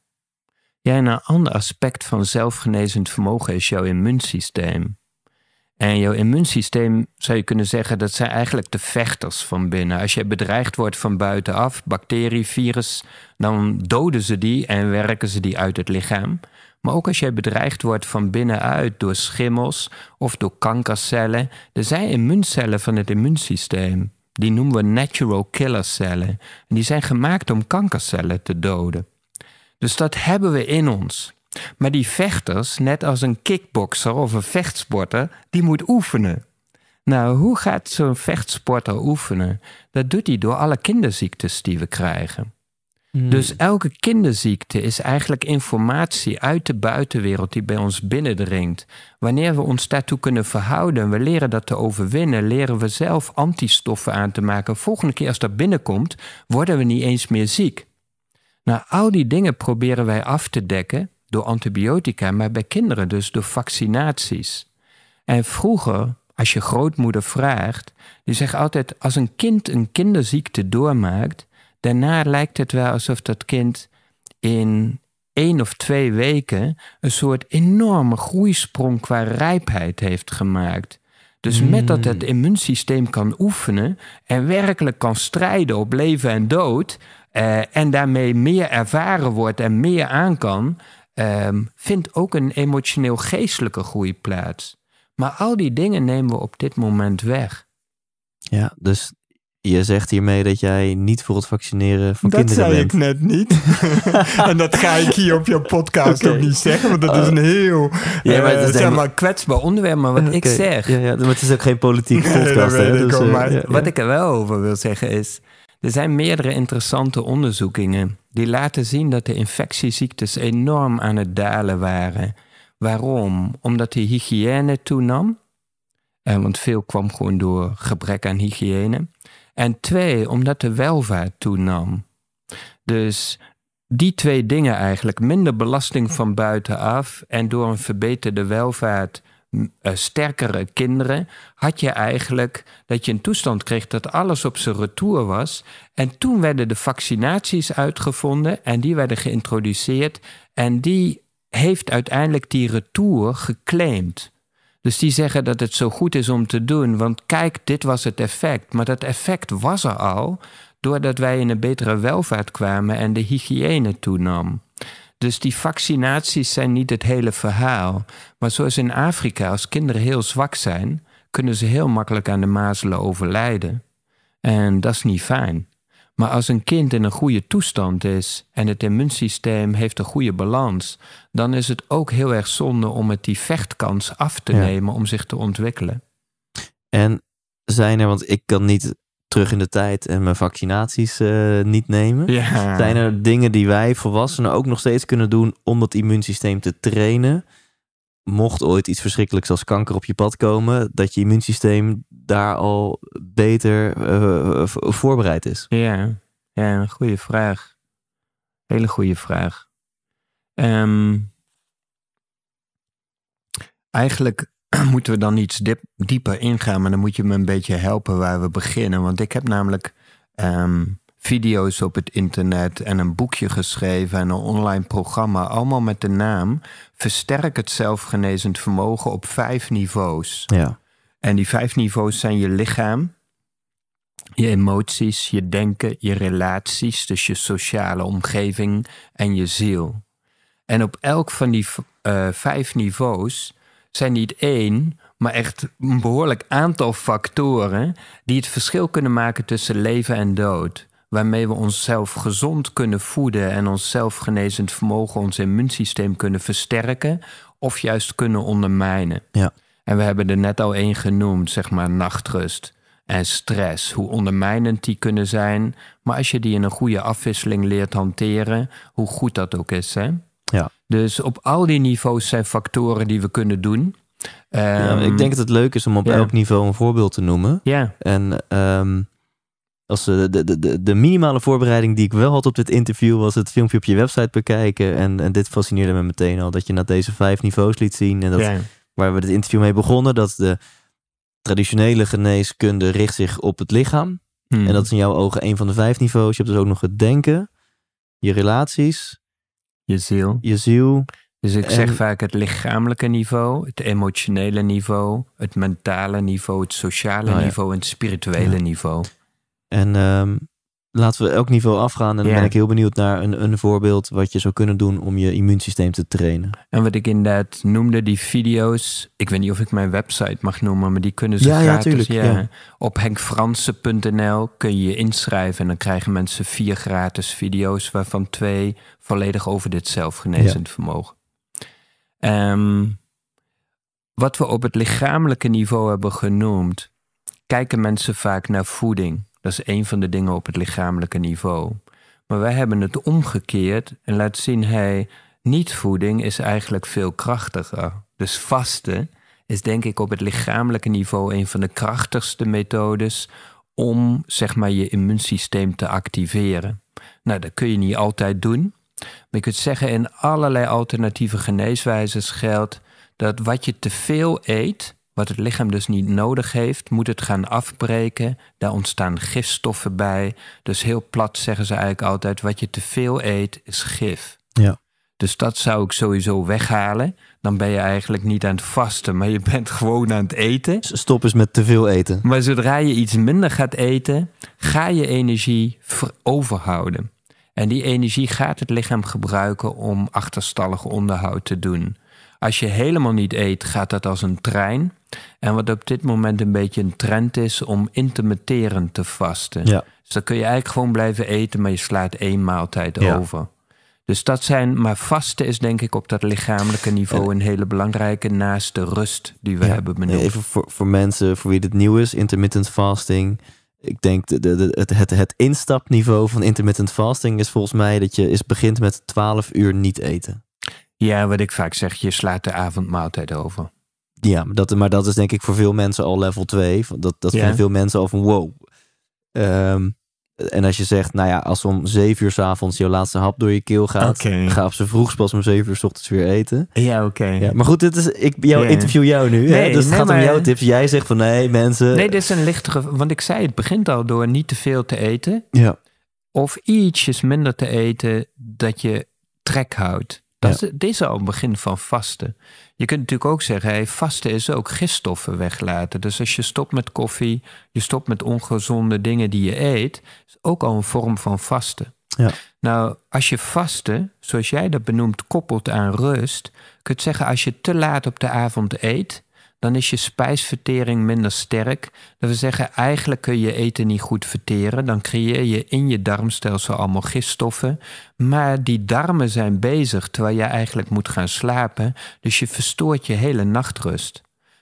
Ja, en een ander aspect van zelfgenezend vermogen is jouw immuunsysteem. En jouw immuunsysteem zou je kunnen zeggen, dat zijn eigenlijk de vechters van binnen. Als je bedreigd wordt van buitenaf, bacterie, virus, dan doden ze die en werken ze die uit het lichaam. Maar ook als jij bedreigd wordt van binnenuit door schimmels of door kankercellen, er zijn immuuncellen van het immuunsysteem. Die noemen we natural killer cellen. En die zijn gemaakt om kankercellen te doden. Dus dat hebben we in ons. Maar die vechters, net als een kickboxer of een vechtsporter, die moet oefenen. Nou, hoe gaat zo'n vechtsporter oefenen? Dat doet hij door alle kinderziektes die we krijgen. Hmm. Dus elke kinderziekte is eigenlijk informatie uit de buitenwereld die bij ons binnendringt. Wanneer we ons daartoe kunnen verhouden, we leren dat te overwinnen, leren we zelf antistoffen aan te maken. Volgende keer als dat binnenkomt, worden we niet eens meer ziek. Nou, al die dingen proberen wij af te dekken door antibiotica, maar bij kinderen dus door vaccinaties. En vroeger, als je grootmoeder vraagt, die zegt altijd: als een kind een kinderziekte doormaakt, daarna lijkt het wel alsof dat kind in één of twee weken een soort enorme groeisprong qua rijpheid heeft gemaakt. Dus met dat het hmm. immuunsysteem kan oefenen en werkelijk kan strijden op leven en dood, eh, en daarmee meer ervaren wordt en meer aan kan, ehm, vindt ook een emotioneel geestelijke groei plaats. Maar al die dingen nemen we op dit moment weg. Ja, dus je zegt hiermee dat jij niet voor het vaccineren van dat kinderen bent. Dat zei ik net niet. en dat ga ik hier op jouw podcast ook niet zeggen, want dat is een oh. heel ja, maar eh, het is zeg maar, kwetsbaar onderwerp. Maar wat ik zeg... Ja, ja, het is ook geen politieke podcast. dus, eh, wat ik er wel over wil zeggen is... Er zijn meerdere interessante onderzoekingen die laten zien dat de infectieziektes enorm aan het dalen waren. Waarom? Omdat de hygiëne toenam, en eh, want veel kwam gewoon door gebrek aan hygiëne. En twee, omdat de welvaart toenam. Dus die twee dingen eigenlijk, minder belasting van buitenaf en door een verbeterde welvaart eh, sterkere kinderen, had je eigenlijk dat je een toestand kreeg dat alles op zijn retour was. En toen werden de vaccinaties uitgevonden en die werden geïntroduceerd. En die heeft uiteindelijk die retour geclaimd. Dus die zeggen dat het zo goed is om te doen, want kijk, dit was het effect. Maar dat effect was er al doordat wij in een betere welvaart kwamen en de hygiëne toenam. Dus die vaccinaties zijn niet het hele verhaal. Maar zoals in Afrika, als kinderen heel zwak zijn, kunnen ze heel makkelijk aan de mazelen overlijden. En dat is niet fijn. Maar als een kind in een goede toestand is en het immuunsysteem heeft een goede balans, dan is het ook heel erg zonde om het die vechtkans af te nemen om zich te ontwikkelen. En zijn er, want ik kan niet terug in de tijd en mijn vaccinaties eh, niet nemen. Ja. Zijn er dingen die wij volwassenen ook nog steeds kunnen doen om dat immuunsysteem te trainen? Mocht ooit iets verschrikkelijks als kanker op je pad komen, dat je immuunsysteem daar al beter eh, voorbereid is? Ja, ja een goede vraag. Hele goede vraag. Ehm, eigenlijk moeten we dan iets dieper ingaan. Maar dan moet je me een beetje helpen waar we beginnen. Want ik heb namelijk ehm, video's op het internet en een boekje geschreven en een online programma. Allemaal met de naam Versterk het zelfgenezend vermogen op vijf niveaus. Ja. En die vijf niveaus zijn je lichaam, je emoties, je denken, je relaties, dus je sociale omgeving en je ziel. En op elk van die eh, vijf niveaus zijn niet één, maar echt een behoorlijk aantal factoren die het verschil kunnen maken tussen leven en dood. Waarmee we onszelf gezond kunnen voeden en ons zelfgenezend vermogen, ons immuunsysteem kunnen versterken of juist kunnen ondermijnen. Ja. En we hebben er net al één genoemd, zeg maar nachtrust en stress, hoe ondermijnend die kunnen zijn. Maar als je die in een goede afwisseling leert hanteren, hoe goed dat ook is, hè? Ja. Dus op al die niveaus zijn factoren die we kunnen doen. Ehm, ik denk dat het leuk is om op elk niveau een voorbeeld te noemen. Ja. En ehm, als de, de, de, de minimale voorbereiding die ik wel had op dit interview was het filmpje op je website bekijken. En, en dit fascineerde me meteen al, dat je naar deze vijf niveaus liet zien. En dat, waar we dit interview mee begonnen, dat de traditionele geneeskunde richt zich op het lichaam. Hmm. En dat is in jouw ogen een van de vijf niveaus. Je hebt dus ook nog het denken, je relaties, je ziel. Je ziel. Dus ik zeg vaak het lichamelijke niveau, het emotionele niveau, het mentale niveau, het sociale nou niveau en het spirituele niveau. En um, laten we elk niveau afgaan. En dan ben ik heel benieuwd naar een, een voorbeeld wat je zou kunnen doen om je immuunsysteem te trainen. En wat ik inderdaad noemde, die video's. Ik weet niet of ik mijn website mag noemen, maar die kunnen ze gratis. Ja, ja. Op henkfransen.nl kun je je inschrijven. En dan krijgen mensen vier gratis video's, waarvan twee volledig over dit zelfgenezend vermogen. Ehm, wat we op het lichamelijke niveau hebben genoemd, kijken mensen vaak naar voeding. Dat is een van de dingen op het lichamelijke niveau. Maar wij hebben het omgekeerd en laat zien, hey, niet-voeding is eigenlijk veel krachtiger. Dus vasten is denk ik op het lichamelijke niveau een van de krachtigste methodes om zeg maar, je immuunsysteem te activeren. Nou, dat kun je niet altijd doen. Maar je kunt zeggen, in allerlei alternatieve geneeswijzen geldt dat wat je te veel eet, wat het lichaam dus niet nodig heeft, moet het gaan afbreken. Daar ontstaan gifstoffen bij. Dus heel plat zeggen ze eigenlijk altijd: wat je te veel eet is gif. Ja. Dus dat zou ik sowieso weghalen. Dan ben je eigenlijk niet aan het vasten, maar je bent gewoon aan het eten. Stop eens met te veel eten. Maar zodra je iets minder gaat eten, ga je energie overhouden. En die energie gaat het lichaam gebruiken om achterstallig onderhoud te doen. Als je helemaal niet eet, gaat dat als een trein. En wat op dit moment een beetje een trend is om intermitterend te vasten. Ja. Dus dan kun je eigenlijk gewoon blijven eten, maar je slaat één maaltijd ja. over. Dus dat zijn, maar vasten is denk ik op dat lichamelijke niveau een hele belangrijke naast de rust die we hebben benoemd. Even voor, voor mensen, voor wie dit nieuw is, intermittent fasting. Ik denk het, het, het instapniveau van intermittent fasting is volgens mij dat je is begint met 12 uur niet eten. Ja, wat ik vaak zeg, je slaat de avondmaaltijd over. Ja, dat, maar dat is denk ik voor veel mensen al level 2. Dat, dat vinden veel mensen al van wow. Ehm, en als je zegt, nou ja, als om zeven uur s'avonds jouw laatste hap door je keel gaat, okay. ga op z'n vroegst pas om zeven uur s ochtends weer eten. Ja, oké. Ja, maar goed, dit is, ik jou, interview jou nu, hè? dus het gaat om jouw tips. Jij zegt van nee, mensen. Nee, dit is een lichtere, want ik zei het begint al door niet te veel te eten. Ja. Of ietsjes minder te eten dat je trek houdt. Dat is, dit is al een begin van vasten. Je kunt natuurlijk ook zeggen, hey, vasten is ook giststoffen weglaten. Dus als je stopt met koffie, je stopt met ongezonde dingen die je eet, is ook al een vorm van vasten. Ja. Nou, als je vasten, zoals jij dat benoemt, koppelt aan rust, kun je zeggen als je te laat op de avond eet, dan is je spijsvertering minder sterk. Dat wil zeggen, eigenlijk kun je eten niet goed verteren. Dan creëer je in je darmstelsel allemaal gifstoffen. Maar die darmen zijn bezig terwijl je eigenlijk moet gaan slapen. Dus je verstoort je hele nachtrust.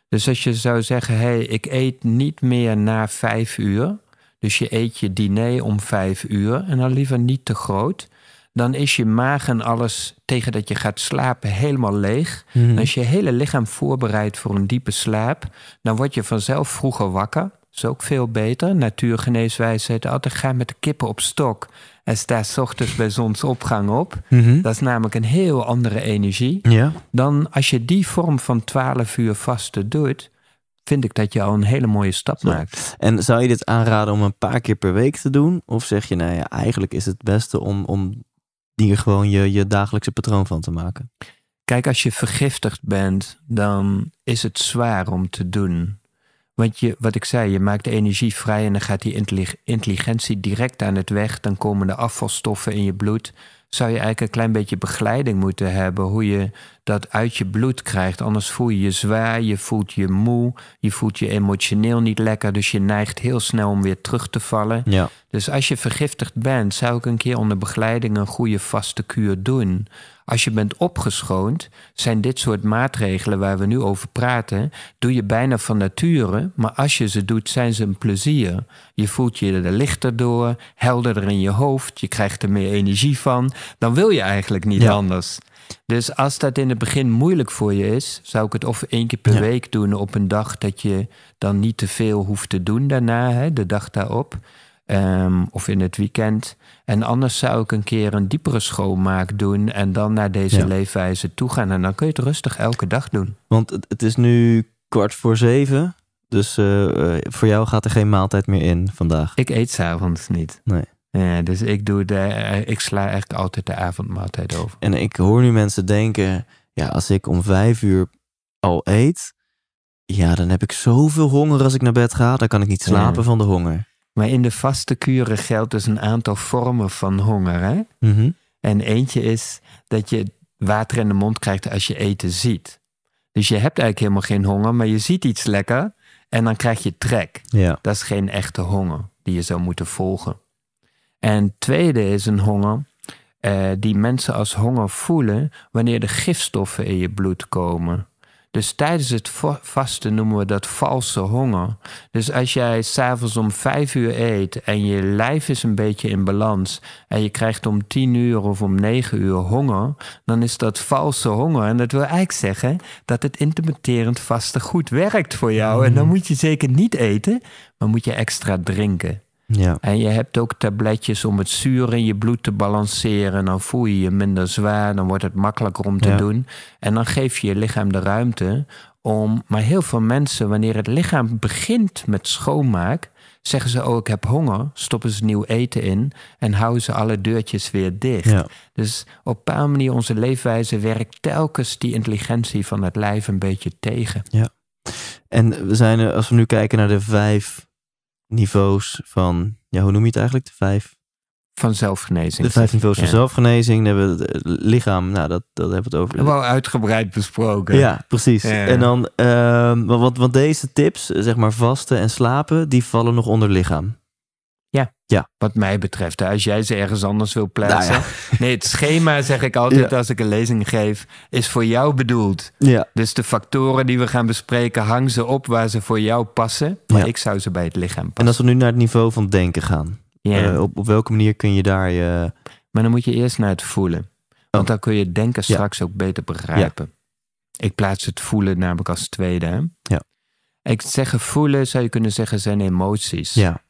Dus als je zou zeggen, hé, hey, ik eet niet meer na vijf uur. Dus je eet je diner om vijf uur en dan liever niet te groot dan is je maag en alles tegen dat je gaat slapen helemaal leeg. Mhm. en als je hele lichaam voorbereidt voor een diepe slaap, dan word je vanzelf vroeger wakker. Is ook veel beter. Natuurgeneeswijsheid, altijd ga met de kippen op stok. En sta s ochtends bij zonsopgang op. Mhm. Dat is namelijk een heel andere energie. Ja. Dan als je die vorm van 12 uur vaste doet, vind ik dat je al een hele mooie stap maakt. En zou je dit aanraden om een paar keer per week te doen? Of zeg je, nou ja, eigenlijk is het beste om, om dingen gewoon je, je dagelijkse patroon van te maken. Kijk, als je vergiftigd bent, dan is het zwaar om te doen. Want je, wat ik zei, je maakt de energie vrij en dan gaat die intelligentie direct aan het weg. Dan komen de afvalstoffen in je bloed. Zou je eigenlijk een klein beetje begeleiding moeten hebben hoe je dat uit je bloed krijgt. Anders voel je je zwaar, je voelt je moe, je voelt je emotioneel niet lekker. Dus je neigt heel snel om weer terug te vallen. Ja. Dus als je vergiftigd bent, zou ik een keer onder begeleiding een goede vaste kuur doen. Als je bent opgeschoond, zijn dit soort maatregelen waar we nu over praten, doe je bijna van nature, maar als je ze doet, zijn ze een plezier. Je voelt je er lichter door, helderder in je hoofd, je krijgt er meer energie van. Dan wil je eigenlijk niet ja. anders. Dus als dat in het begin moeilijk voor je is, zou ik het of één keer per week doen op een dag dat je dan niet te veel hoeft te doen daarna, hè, de dag daarop. Ehm, of in het weekend. En anders zou ik een keer een diepere schoonmaak doen en dan naar deze leefwijze toe gaan. En dan kun je het rustig elke dag doen. Want het is nu kwart voor zeven. Dus eh, eh, voor jou gaat er geen maaltijd meer in vandaag. Ik eet s'avonds niet. Nee. Ja, dus ik, doe de, eh, ik sla echt altijd de avondmaaltijd over. En ik hoor nu mensen denken, ja, als ik om vijf uur al eet, ja, dan heb ik zoveel honger als ik naar bed ga, dan kan ik niet slapen van de honger. Maar in de vaste kuren geldt dus een aantal vormen van honger. Hè? Mhm. En eentje is dat je water in de mond krijgt als je eten ziet. Dus je hebt eigenlijk helemaal geen honger, maar je ziet iets lekker en dan krijg je trek. Ja. Dat is geen echte honger die je zou moeten volgen. En tweede is een honger eh, die mensen als honger voelen wanneer de gifstoffen in je bloed komen. Dus tijdens het vasten noemen we dat valse honger. Dus als jij s'avonds om vijf uur eet en je lijf is een beetje in balans en je krijgt om tien uur of om negen uur honger, dan is dat valse honger. En dat wil eigenlijk zeggen dat het intermitterend vasten goed werkt voor jou. En dan mm. moet je zeker niet eten, maar moet je extra drinken. Ja. En je hebt ook tabletjes om het zuur in je bloed te balanceren. Dan voel je je minder zwaar, dan wordt het makkelijker om te doen. En dan geef je je lichaam de ruimte om. Maar heel veel mensen, wanneer het lichaam begint met schoonmaak, zeggen ze: Oh, ik heb honger. Stoppen ze nieuw eten in en houden ze alle deurtjes weer dicht. Dus op een bepaalde manier, onze leefwijze werkt telkens die intelligentie van het lijf een beetje tegen. Ja. En we zijn, als we nu kijken naar de vijf niveaus van, ja, hoe noem je het eigenlijk? De vijf? Van zelfgenezing. De vijf niveaus van zelfgenezing. Dan hebben we het eh, lichaam, nou, dat, dat hebben we het over. hebben wel uitgebreid besproken. Ja, precies. En dan, uh, ehm, want, want deze tips, eh, zeg maar vasten en slapen, die vallen nog onder lichaam. Ja. ja, wat mij betreft. als jij ze ergens anders wil plaatsen. Nou nee, het schema zeg ik altijd als ik een lezing geef, is voor jou bedoeld. Ja. Dus de factoren die we gaan bespreken, hang ze op waar ze voor jou passen. Maar ik zou ze bij het lichaam passen. En als we nu naar het niveau van denken gaan, eh, op, op, welke manier kun je daar je. Maar dan moet je eerst naar het voelen. Oh. Want dan kun je denken straks ook beter begrijpen. Ik plaats het voelen namelijk als tweede. Hè? Ja. Ik zeg voelen zou je kunnen zeggen zijn emoties. Ja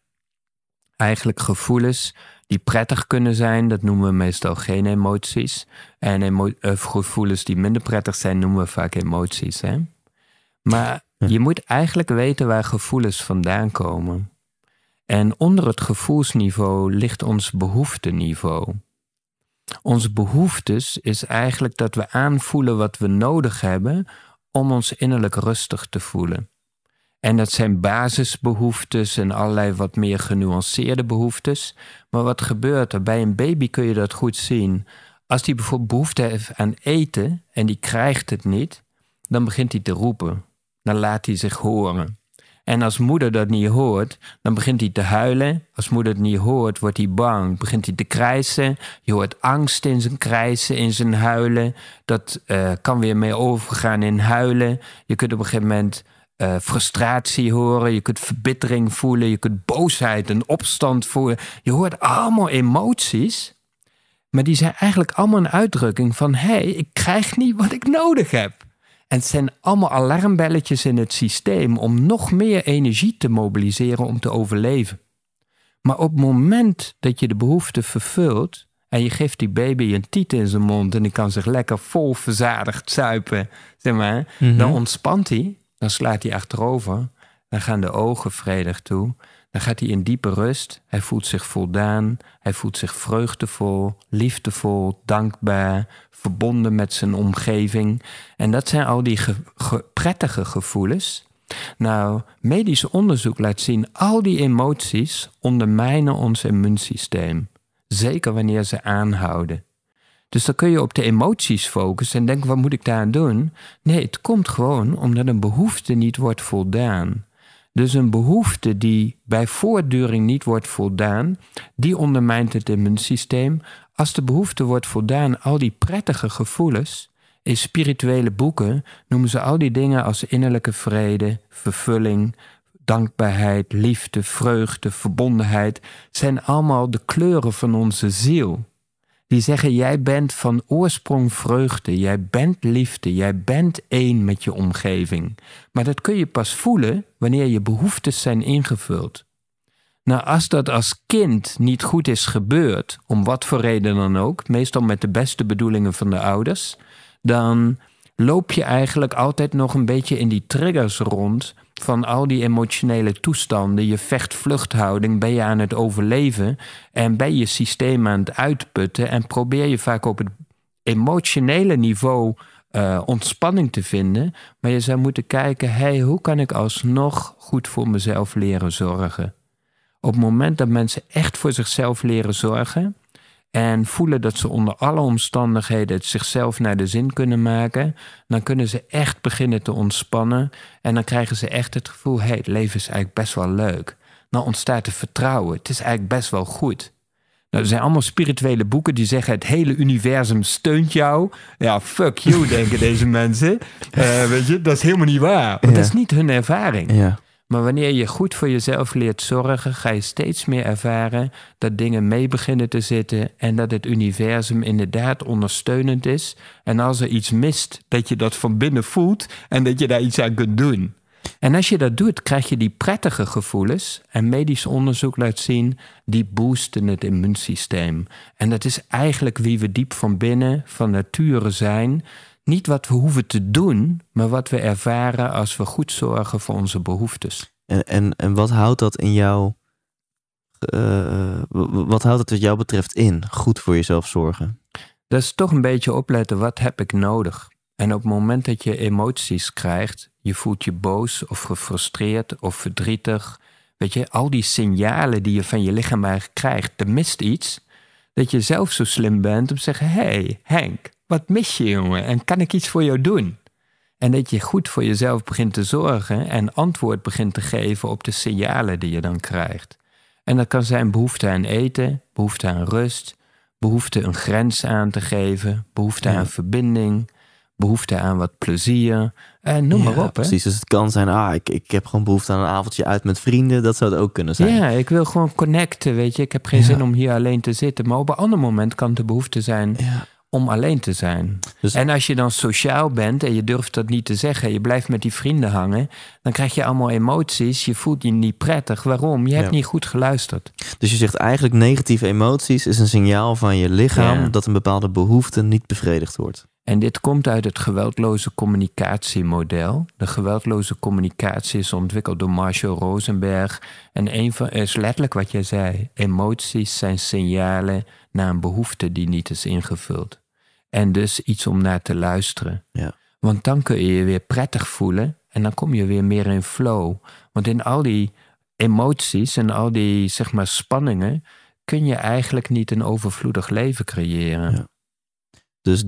eigenlijk gevoelens die prettig kunnen zijn, dat noemen we meestal geen emoties. En eh, gevoelens die minder prettig zijn, noemen we vaak emoties. Hè? Maar je moet eigenlijk weten waar gevoelens vandaan komen. En onder het gevoelsniveau ligt ons behoefteniveau. Onze behoeftes is eigenlijk dat we aanvoelen wat we nodig hebben om ons innerlijk rustig te voelen. En dat zijn basisbehoeftes en allerlei wat meer genuanceerde behoeftes. Maar wat gebeurt er? Bij een baby kun je dat goed zien. Als die bijvoorbeeld behoefte heeft aan eten en die krijgt het niet, dan begint hij te roepen. Dan laat hij zich horen. En als moeder dat niet hoort, dan begint hij te huilen. Als moeder het niet hoort, wordt hij bang. Begint hij te krijsen. Je hoort angst in zijn krijsen, in zijn huilen. Dat eh, kan weer mee overgaan in huilen. Je kunt op een gegeven moment eh, frustratie horen, je kunt verbittering voelen, je kunt boosheid en opstand voelen. Je hoort allemaal emoties, maar die zijn eigenlijk allemaal een uitdrukking van: hé, hey, ik krijg niet wat ik nodig heb. En het zijn allemaal alarmbelletjes in het systeem om nog meer energie te mobiliseren om te overleven. Maar op het moment dat je de behoefte vervult en je geeft die baby een tiet in zijn mond en die kan zich lekker vol verzadigd zuipen, zeg maar, dan mhm. ontspant hij dan slaat hij achterover. Dan gaan de ogen vredig toe. Dan gaat hij in diepe rust. Hij voelt zich voldaan. Hij voelt zich vreugdevol, liefdevol, dankbaar, verbonden met zijn omgeving. En dat zijn al die prettige gevoelens. Nou, medisch onderzoek laat zien, al die emoties ondermijnen ons immuunsysteem. Zeker wanneer ze aanhouden. Dus dan kun je op de emoties focussen en denken: wat moet ik daar doen? Nee, het komt gewoon omdat een behoefte niet wordt voldaan. Dus een behoefte die bij voortduring niet wordt voldaan, die ondermijnt het immuunsysteem. Als de behoefte wordt voldaan, al die prettige gevoelens, in spirituele boeken noemen ze al die dingen als innerlijke vrede, vervulling, dankbaarheid, liefde, vreugde, verbondenheid, zijn allemaal de kleuren van onze ziel die zeggen: Jij bent van oorsprong vreugde, jij bent liefde, jij bent één met je omgeving. Maar dat kun je pas voelen wanneer je behoeftes zijn ingevuld. Nou, als dat als kind niet goed is gebeurd, om wat voor reden dan ook, meestal met de beste bedoelingen van de ouders, dan loop je eigenlijk altijd nog een beetje in die triggers rond van al die emotionele toestanden, je vecht-vluchthouding, ben je aan het overleven en ben je systeem aan het uitputten en probeer je vaak op het emotionele niveau eh, ontspanning te vinden. Maar je zou moeten kijken, hey, hoe kan ik alsnog goed voor mezelf leren zorgen? Op het moment dat mensen echt voor zichzelf leren zorgen, en voelen dat ze onder alle omstandigheden het zichzelf naar de zin kunnen maken, dan kunnen ze echt beginnen te ontspannen en dan krijgen ze echt het gevoel: hé, hey, het leven is eigenlijk best wel leuk. Dan ontstaat er vertrouwen. Het is eigenlijk best wel goed. Nou, er zijn allemaal spirituele boeken die zeggen: het hele universum steunt jou. Ja, fuck you, denken deze mensen. Eh, weet je, dat is helemaal niet waar. Want dat is niet hun ervaring. Ja. Maar wanneer je goed voor jezelf leert zorgen, ga je steeds meer ervaren dat dingen mee beginnen te zitten en dat het universum inderdaad ondersteunend is. En als er iets mist, dat je dat van binnen voelt en dat je daar iets aan kunt doen. En als je dat doet, krijg je die prettige gevoelens. En medisch onderzoek laat zien, die boosten het immuunsysteem. En dat is eigenlijk wie we diep van binnen, van nature zijn. Niet wat we hoeven te doen, maar wat we ervaren als we goed zorgen voor onze behoeftes. En, en, en wat houdt dat in jou? Eh, wat houdt het wat jou betreft in? Goed voor jezelf zorgen. Dat is toch een beetje opletten, wat heb ik nodig? En op het moment dat je emoties krijgt, je voelt je boos of gefrustreerd of verdrietig. Weet je, al die signalen die je van je lichaam krijgt, er mist iets. Dat je zelf zo slim bent om te zeggen: hé, hey, Henk, wat mis je, jongen? En kan ik iets voor jou doen? En dat je goed voor jezelf begint te zorgen en antwoord begint te geven op de signalen die je dan krijgt. En dat kan zijn behoefte aan eten, behoefte aan rust, behoefte een grens aan te geven, behoefte aan verbinding, behoefte aan wat plezier. En noem maar op. Precies, dus het kan zijn, ah, ik, ik heb gewoon behoefte aan een avondje uit met vrienden. Dat zou het ook kunnen zijn. Ja, ik wil gewoon connecten, weet je. Ik heb geen zin om hier alleen te zitten. Maar op een ander moment kan de behoefte zijn om alleen te zijn. Dus- en als je dan sociaal bent en je durft dat niet te zeggen, je blijft met die vrienden hangen, dan krijg je allemaal emoties, je voelt je niet prettig. Waarom? Je hebt niet goed geluisterd. Dus je zegt eigenlijk negatieve emoties is een signaal van je lichaam dat een bepaalde behoefte niet bevredigd wordt. En dit komt uit het geweldloze communicatiemodel. De geweldloze communicatie is ontwikkeld door Marshall Rosenberg. En een van, is letterlijk wat jij zei: emoties zijn signalen naar een behoefte die niet is ingevuld. En dus iets om naar te luisteren. Ja. Want dan kun je je weer prettig voelen en dan kom je weer meer in flow. Want in al die emoties en al die zeg maar, spanningen kun je eigenlijk niet een overvloedig leven creëren. Ja. Dus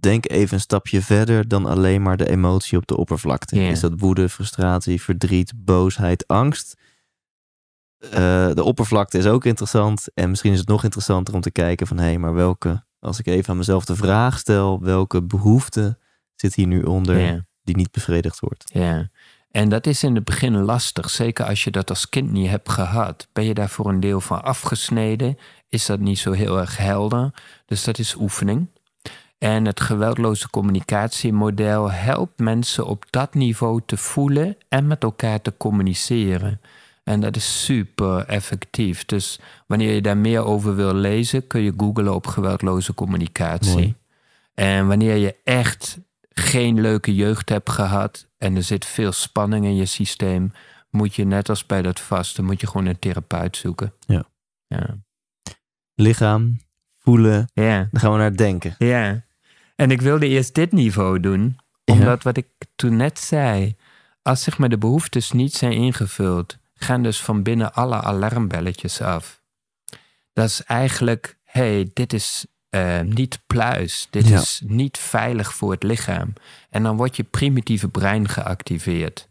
denk even een stapje verder dan alleen maar de emotie op de oppervlakte. Is dat woede, frustratie, verdriet, boosheid, angst? Eh, de oppervlakte is ook interessant. En misschien is het nog interessanter om te kijken van hé, hey, maar welke als ik even aan mezelf de vraag stel, welke behoefte zit hier nu onder die niet bevredigd wordt? Ja, en dat is in het begin lastig, zeker als je dat als kind niet hebt gehad. Ben je daar voor een deel van afgesneden? Is dat niet zo heel erg helder? Dus dat is oefening. En het geweldloze communicatiemodel helpt mensen op dat niveau te voelen en met elkaar te communiceren. En dat is super effectief. Dus wanneer je daar meer over wil lezen, kun je googlen op geweldloze communicatie. En wanneer je echt geen leuke jeugd hebt gehad en er zit veel spanning in je systeem, moet je net als bij dat vaste, moet je gewoon een therapeut zoeken. Ja. ja. Lichaam, voelen, ja. dan gaan we naar denken. Ja. En ik wilde eerst dit niveau doen, omdat wat ik toen net zei, als zich maar de behoeftes niet zijn ingevuld, gaan dus van binnen alle alarmbelletjes af. Dat is eigenlijk, hey, dit is eh, niet pluis, dit is niet veilig voor het lichaam. En dan wordt je primitieve brein geactiveerd.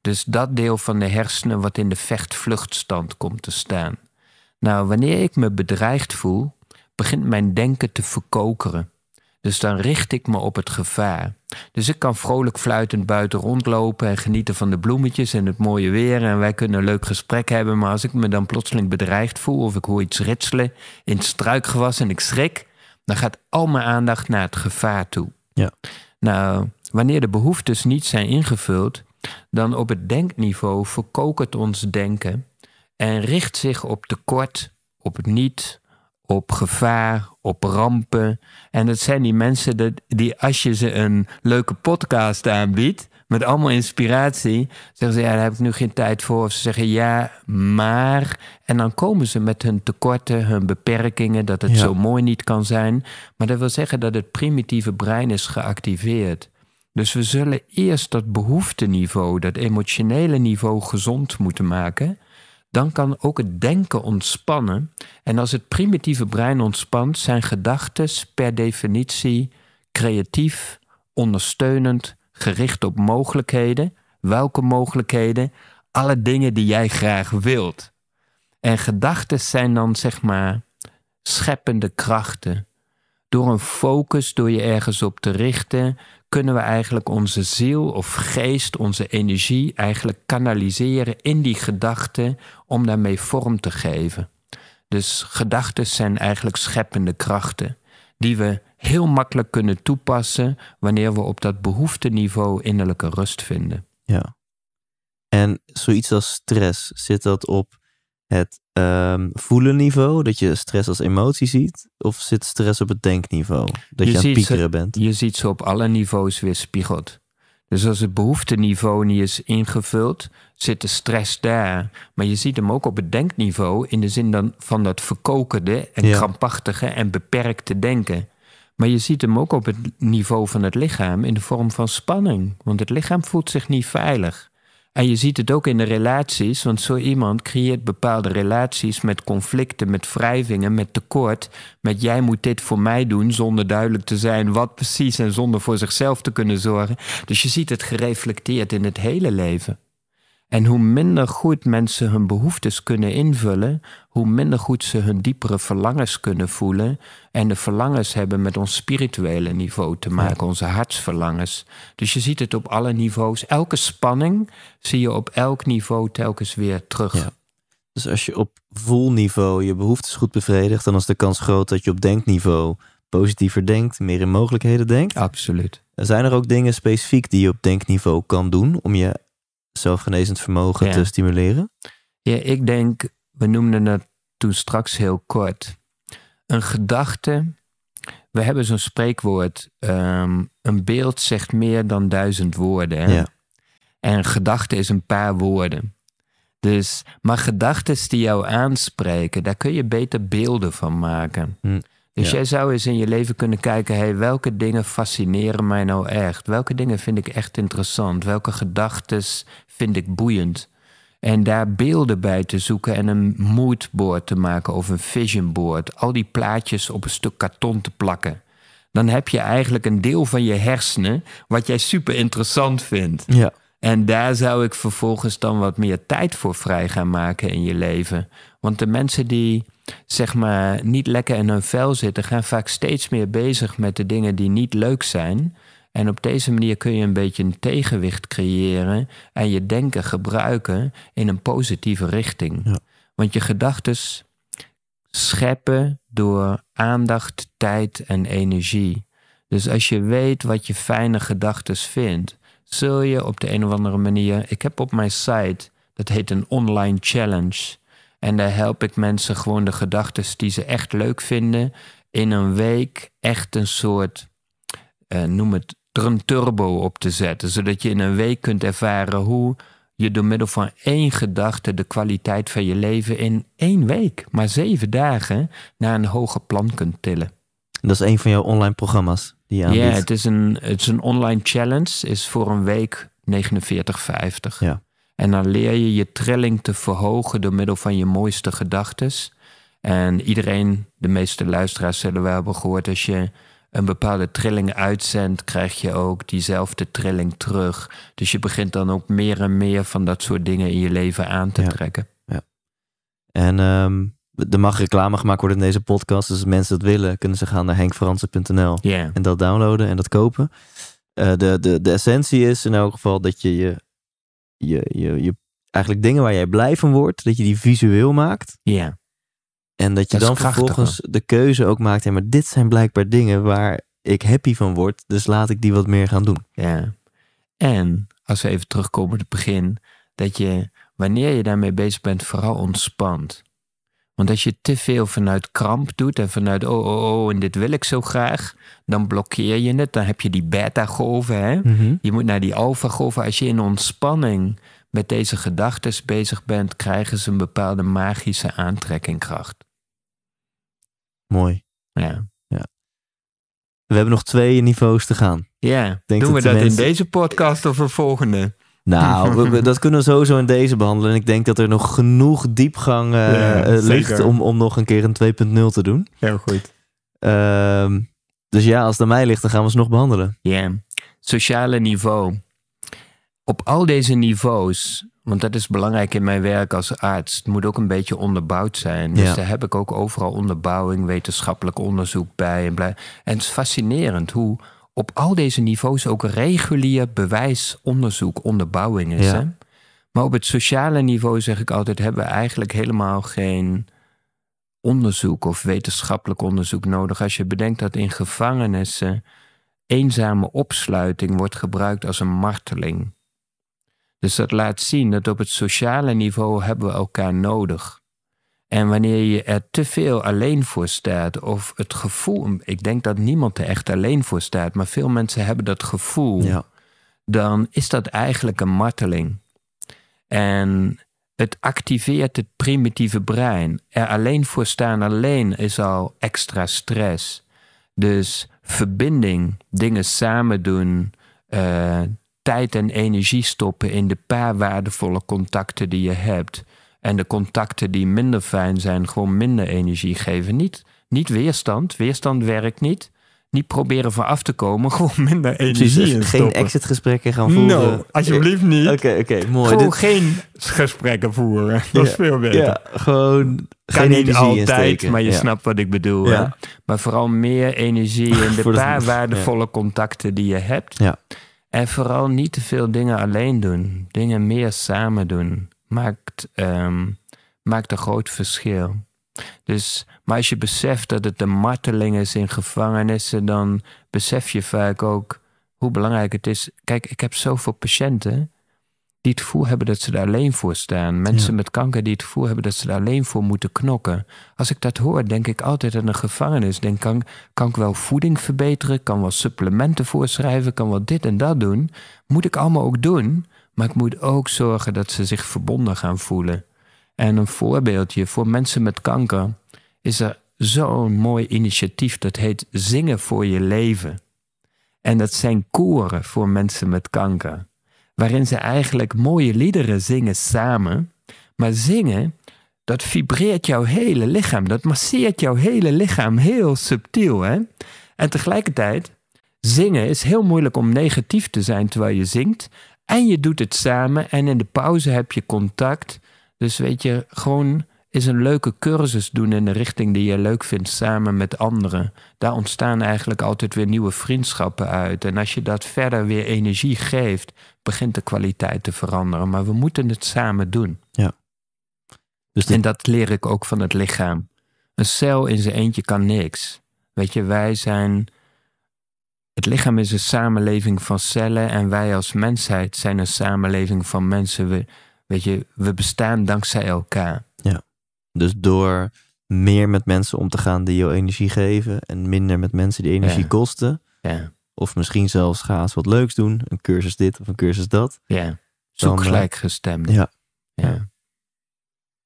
Dus dat deel van de hersenen wat in de vechtvluchtstand komt te staan. Nou, wanneer ik me bedreigd voel, begint mijn denken te verkokeren. Dus dan richt ik me op het gevaar. Dus ik kan vrolijk fluitend buiten rondlopen en genieten van de bloemetjes en het mooie weer. En wij kunnen een leuk gesprek hebben. Maar als ik me dan plotseling bedreigd voel of ik hoor iets ritselen in het struikgewas en ik schrik, dan gaat al mijn aandacht naar het gevaar toe. Ja. Nou, wanneer de behoeftes niet zijn ingevuld, dan op het denkniveau verkokert ons denken en richt zich op tekort, op het niet, op gevaar, op rampen. En dat zijn die mensen dat, die als je ze een leuke podcast aanbiedt, met allemaal inspiratie, zeggen ze ja, daar heb ik nu geen tijd voor. Of ze zeggen ja, maar. En dan komen ze met hun tekorten, hun beperkingen, dat het zo mooi niet kan zijn. Maar dat wil zeggen dat het primitieve brein is geactiveerd. Dus we zullen eerst dat behoefteniveau, dat emotionele niveau gezond moeten maken dan kan ook het denken ontspannen. En als het primitieve brein ontspant, zijn gedachten per definitie creatief, ondersteunend, gericht op mogelijkheden. Welke mogelijkheden? Alle dingen die jij graag wilt. En gedachten zijn dan zeg maar scheppende krachten. Door een focus, door je ergens op te richten, kunnen we eigenlijk onze ziel of geest, onze energie eigenlijk kanaliseren in die gedachten om daarmee vorm te geven. Dus gedachten zijn eigenlijk scheppende krachten die we heel makkelijk kunnen toepassen wanneer we op dat behoefteniveau innerlijke rust vinden. Ja. En zoiets als stress, zit dat op het um, ehm, voelen niveau? Dat je stress als emotie ziet? Of zit stress op het denkniveau? Dat je, aan het piekeren bent? Je ziet ze op alle niveaus weer spiegeld. Dus als het behoefteniveau niet is ingevuld, zit de stress daar. Maar je ziet hem ook op het denkniveau in de zin dan van dat verkokende en krampachtige en beperkte denken. Maar je ziet hem ook op het niveau van het lichaam in de vorm van spanning. Want het lichaam voelt zich niet veilig. En je ziet het ook in de relaties, want zo iemand creëert bepaalde relaties met conflicten, met wrijvingen, met tekort, met jij moet dit voor mij doen zonder duidelijk te zijn wat precies en zonder voor zichzelf te kunnen zorgen. Dus je ziet het gereflecteerd in het hele leven. En hoe minder goed mensen hun behoeftes kunnen invullen, hoe minder goed ze hun diepere verlangens kunnen voelen. En de verlangens hebben met ons spirituele niveau te maken, onze hartsverlangens. Dus je ziet het op alle niveaus. Elke spanning zie je op elk niveau telkens weer terug. Dus als je op voelniveau je behoeftes goed bevredigt, dan is de kans groot dat je op denkniveau positiever denkt, meer in mogelijkheden denkt. Absoluut. Zijn er ook dingen specifiek die je op denkniveau kan doen om je zelfgenezend vermogen te stimuleren? Ja, ik denk, we noemden dat toen straks heel kort. Een gedachte. We hebben zo'n spreekwoord. Ehm, een beeld zegt meer dan duizend woorden. Hè? Ja. En een gedachte is een paar woorden. Dus, maar gedachten die jou aanspreken, daar kun je beter beelden van maken. Hm. Dus jij zou eens in je leven kunnen kijken, hey, welke dingen fascineren mij nou echt? Welke dingen vind ik echt interessant? Welke gedachten vind ik boeiend? En daar beelden bij te zoeken en een moodboard te maken of een vision board. Al die plaatjes op een stuk karton te plakken. Dan heb je eigenlijk een deel van je hersenen wat jij super interessant vindt. Ja. En daar zou ik vervolgens dan wat meer tijd voor vrij gaan maken in je leven. Want de mensen die zeg maar niet lekker in hun vel zitten, gaan vaak steeds meer bezig met de dingen die niet leuk zijn. En op deze manier kun je een beetje een tegenwicht creëren en je denken gebruiken in een positieve richting. Want je gedachten scheppen door aandacht, tijd en energie. Dus als je weet wat je fijne gedachten vindt, zul je op de een of andere manier. Ik heb op mijn site, dat heet een online challenge. En daar help ik mensen gewoon de gedachten die ze echt leuk vinden. in een week echt een soort, eh, noem het, turbo op te zetten. Zodat je in een week kunt ervaren hoe je door middel van één gedachte de kwaliteit van je leven in één week, maar zeven dagen, naar een hoger plan kunt tillen. Dat is een van jouw online programma's die je aanbiedt. Ja, het is een, het is een online challenge, is voor een week 49,50. Ja. En dan leer je je trilling te verhogen door middel van je mooiste gedachtes. En iedereen, de meeste luisteraars zullen wel hebben gehoord, als je een bepaalde trilling uitzendt, krijg je ook diezelfde trilling terug. Dus je begint dan ook meer en meer van dat soort dingen in je leven aan te trekken. Ja. En um, er mag reclame gemaakt worden in deze podcast. Dus als mensen dat willen, kunnen ze gaan naar henkfransen.nl en dat downloaden en dat kopen. Eh, de, de, de essentie is in elk geval dat je je je, je, je eigenlijk dingen waar jij blij van wordt, dat je die visueel maakt. Ja. En dat je dan vervolgens de keuze ook maakt. Hé, maar dit zijn blijkbaar dingen waar ik happy van word. Dus laat ik die wat meer gaan doen. Ja. En als we even terugkomen op het begin. Dat je wanneer je daarmee bezig bent, vooral ontspant. Want als je te veel vanuit kramp doet en vanuit oh, oh, oh, en dit wil ik zo graag, dan blokkeer je het. Dan heb je die beta-golven. Mhm. Je moet naar die alfa-golven. Als je in ontspanning met deze gedachten bezig bent, krijgen ze een bepaalde magische aantrekkingkracht. Mooi. Ja. ja. We hebben nog twee niveaus te gaan. Ja, Denk doen dat we dat in deze podcast of een volgende? Nou, dat kunnen we sowieso in deze behandelen. En ik denk dat er nog genoeg diepgang eh, eh, ligt om, om nog een keer een 2.0 te doen. Heel goed. Ehm, dus ja, als het aan mij ligt, dan gaan we ze nog behandelen. Ja, sociale niveau. Op al deze niveaus, want dat is belangrijk in mijn werk als arts, moet ook een beetje onderbouwd zijn. Dus ja. daar heb ik ook overal onderbouwing, wetenschappelijk onderzoek bij. En, blij. en het is fascinerend hoe, op al deze niveaus ook regulier bewijsonderzoek, onderbouwing is. Hè? Maar op het sociale niveau zeg ik altijd, hebben we eigenlijk helemaal geen onderzoek of wetenschappelijk onderzoek nodig. Als je bedenkt dat in gevangenissen eenzame opsluiting wordt gebruikt als een marteling. Dus dat laat zien dat op het sociale niveau hebben we elkaar nodig. En wanneer je er te veel alleen voor staat, of het gevoel, ik denk dat niemand er echt alleen voor staat, maar veel mensen hebben dat gevoel, dan is dat eigenlijk een marteling. En het activeert het primitieve brein. Er alleen voor staan, alleen is al extra stress. Dus verbinding, dingen samen doen, eh, tijd en energie stoppen in de paar waardevolle contacten die je hebt en de contacten die minder fijn zijn, gewoon minder energie geven. Niet, niet weerstand. Weerstand werkt niet. Niet proberen van af te komen, gewoon minder energie dus Geen exitgesprekken gaan voeren. No, alsjeblieft niet. Oké, oké, mooi. Gewoon geen gesprekken voeren. Dat is veel beter. Ja, gewoon geen niet altijd, maar je snapt wat ik bedoel. Hè? Maar vooral meer energie in de paar de... waardevolle contacten die je hebt. Ja. En vooral niet te veel dingen alleen doen. Dingen meer samen doen maakt, ehm, maakt een groot verschil. Dus, maar als je beseft dat het een marteling is in gevangenissen, dan besef je vaak ook hoe belangrijk het is. Kijk, ik heb zoveel patiënten die het gevoel hebben dat ze er alleen voor staan. Mensen met kanker die het gevoel hebben dat ze er alleen voor moeten knokken. Als ik dat hoor, denk ik altijd aan een gevangenis. Denk, kan, kan ik wel voeding verbeteren? Kan wel supplementen voorschrijven? Kan wel dit en dat doen? Moet ik allemaal ook doen? Maar ik moet ook zorgen dat ze zich verbonden gaan voelen. En een voorbeeldje voor mensen met kanker is er zo'n mooi initiatief dat heet Zingen voor je leven. En dat zijn koren voor mensen met kanker, waarin ze eigenlijk mooie liederen zingen samen. Maar zingen, dat vibreert jouw hele lichaam, dat masseert jouw hele lichaam heel subtiel. Hè? En tegelijkertijd, zingen is heel moeilijk om negatief te zijn terwijl je zingt. En je doet het samen en in de pauze heb je contact. Dus weet je, gewoon is een leuke cursus doen in de richting die je leuk vindt samen met anderen. Daar ontstaan eigenlijk altijd weer nieuwe vriendschappen uit. En als je dat verder weer energie geeft, begint de kwaliteit te veranderen. Maar we moeten het samen doen. Ja. Dus En dat leer ik ook van het lichaam. Een cel in zijn eentje kan niks. Weet je, wij zijn het lichaam is een samenleving van cellen en wij als mensheid zijn een samenleving van mensen. We, weet je, we bestaan dankzij elkaar. Ja. Dus door meer met mensen om te gaan die jou energie geven en minder met mensen die energie kosten. Ja. Of misschien zelfs ga eens wat leuks doen. Een cursus dit of een cursus dat. Ja. Eh, Zo gelijkgestemd. Ja. ja.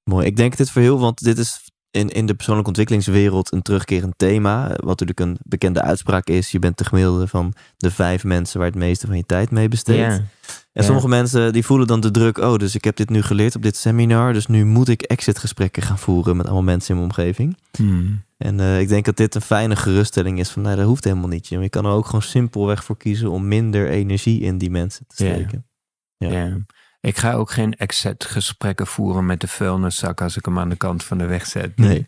Mooi. Ik denk dit voor heel, want dit is in, in de persoonlijke ontwikkelingswereld een terugkerend thema. Wat natuurlijk een bekende uitspraak is. Je bent de gemiddelde van de vijf mensen waar het meeste van je tijd mee besteedt. En sommige mensen die voelen dan de druk. Oh, dus ik heb dit nu geleerd op dit seminar. Dus nu moet ik exitgesprekken gaan voeren met allemaal mensen in mijn omgeving. Hmm. En eh, ik denk dat dit een fijne geruststelling is. Van nou, dat hoeft helemaal niet. Je kan er ook gewoon simpelweg voor kiezen om minder energie in die mensen te steken. Ja. Ik ga ook geen exit-gesprekken voeren met de vuilniszak als ik hem aan de kant van de weg zet. Nee.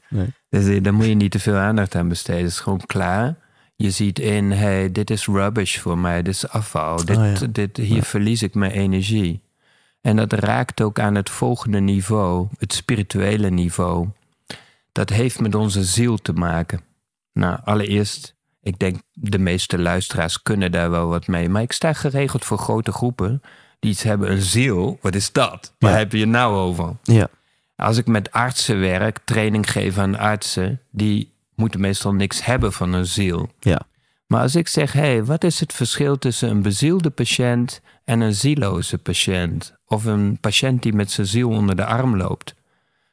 Dus eh, daar moet je niet te veel aandacht aan besteden. Het is gewoon klaar. Je ziet in, hey, dit is rubbish voor mij, dit is afval. Oh, dit, hier verlies ik mijn energie. En dat raakt ook aan het volgende niveau, het spirituele niveau. Dat heeft met onze ziel te maken. Nou, allereerst, ik denk de meeste luisteraars kunnen daar wel wat mee. Maar ik sta geregeld voor grote groepen die iets hebben, een ziel, wat is dat? Waar heb je het nou over? Ja. Als ik met artsen werk, training geef aan artsen, die moeten meestal niks hebben van een ziel. Ja. Maar als ik zeg, hé, hey, wat is het verschil tussen een bezielde patiënt en een zieloze patiënt? Of een patiënt die met zijn ziel onder de arm loopt?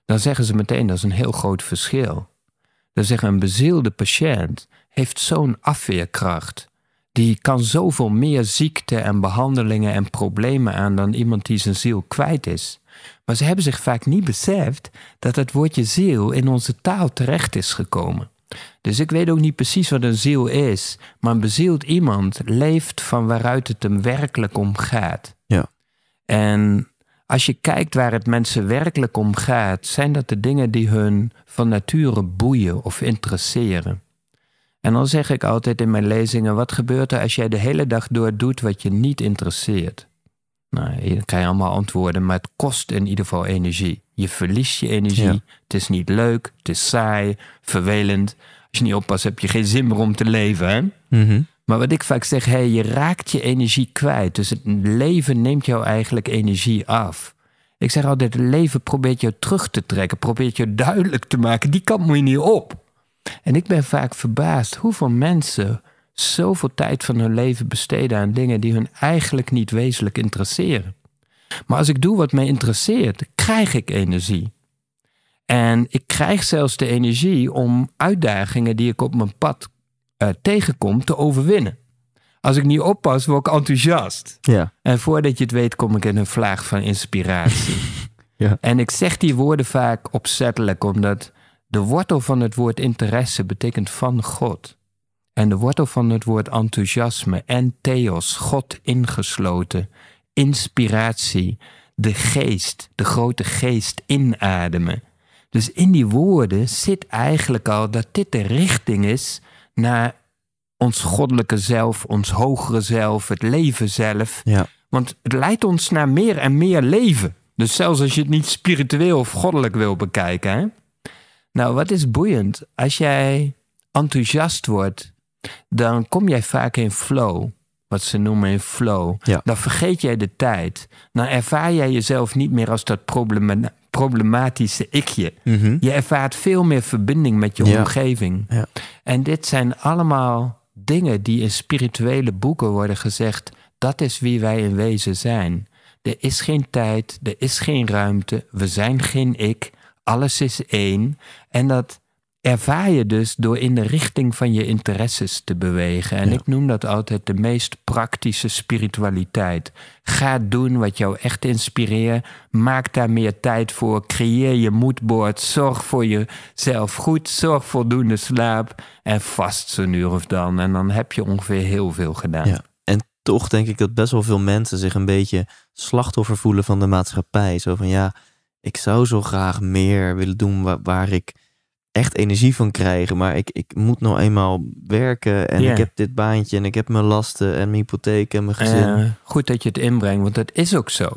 Dan zeggen ze meteen, dat is een heel groot verschil. Dan zeggen een bezielde patiënt heeft zo'n afweerkracht die kan zoveel meer ziekte en behandelingen en problemen aan dan iemand die zijn ziel kwijt is. Maar ze hebben zich vaak niet beseft dat het woordje ziel in onze taal terecht is gekomen. Dus ik weet ook niet precies wat een ziel is, maar een bezield iemand leeft van waaruit het hem werkelijk om gaat. Ja. En als je kijkt waar het mensen werkelijk om gaat, zijn dat de dingen die hun van nature boeien of interesseren. En dan zeg ik altijd in mijn lezingen: wat gebeurt er als jij de hele dag door doet wat je niet interesseert? Nou, je kan je allemaal antwoorden, maar het kost in ieder geval energie. Je verliest je energie. Het is niet leuk, het is saai, vervelend. Als je niet oppast, heb je geen zin meer om te leven. Hè? Mhm. Maar wat ik vaak zeg, hey, je raakt je energie kwijt. Dus het leven neemt jou eigenlijk energie af. Ik zeg altijd, het leven probeert jou terug te trekken. Probeert je duidelijk te maken, die kant moet je niet op. En ik ben vaak verbaasd hoeveel mensen zoveel tijd van hun leven besteden aan dingen die hun eigenlijk niet wezenlijk interesseren. Maar als ik doe wat mij interesseert, krijg ik energie. En ik krijg zelfs de energie om uitdagingen die ik op mijn pad eh, tegenkom te overwinnen. Als ik niet oppas, word ik enthousiast. Ja. En voordat je het weet, kom ik in een vlaag van inspiratie. ja. En ik zeg die woorden vaak opzettelijk, omdat de wortel van het woord interesse betekent van God. En de wortel van het woord enthousiasme en theos, God ingesloten, inspiratie, de geest, de grote geest inademen. Dus in die woorden zit eigenlijk al dat dit de richting is naar ons goddelijke zelf, ons hogere zelf, het leven zelf. Ja. Want het leidt ons naar meer en meer leven. Dus zelfs als je het niet spiritueel of goddelijk wil bekijken. Hè? Nou, wat is boeiend? Als jij enthousiast wordt, dan kom jij vaak in flow. Wat ze noemen in flow. Dan vergeet jij de tijd. Dan ervaar jij jezelf niet meer als dat problematische ikje. Mhm. Je ervaart veel meer verbinding met je ja. omgeving. Ja. En dit zijn allemaal dingen die in spirituele boeken worden gezegd. Dat is wie wij in wezen zijn. Er is geen tijd, er is geen ruimte, we zijn geen ik, alles is één. En dat ervaar je dus door in de richting van je interesses te bewegen. En ik noem dat altijd de meest praktische spiritualiteit. Ga doen wat jou echt inspireert. Maak daar meer tijd voor. Creëer je moodboard. Zorg voor jezelf goed. Zorg voldoende slaap. En vast zo'n uur of dan. En dan heb je ongeveer heel veel gedaan. Ja. En toch denk ik dat best wel veel mensen zich een beetje slachtoffer voelen van de maatschappij. Zo van ja ik zou zo graag meer willen doen waar, ik echt energie van krijg. Maar ik, ik moet nou eenmaal werken en ik heb dit baantje en ik heb mijn lasten en mijn hypotheek en mijn gezin. Eh, goed dat je het inbrengt, want dat is ook zo.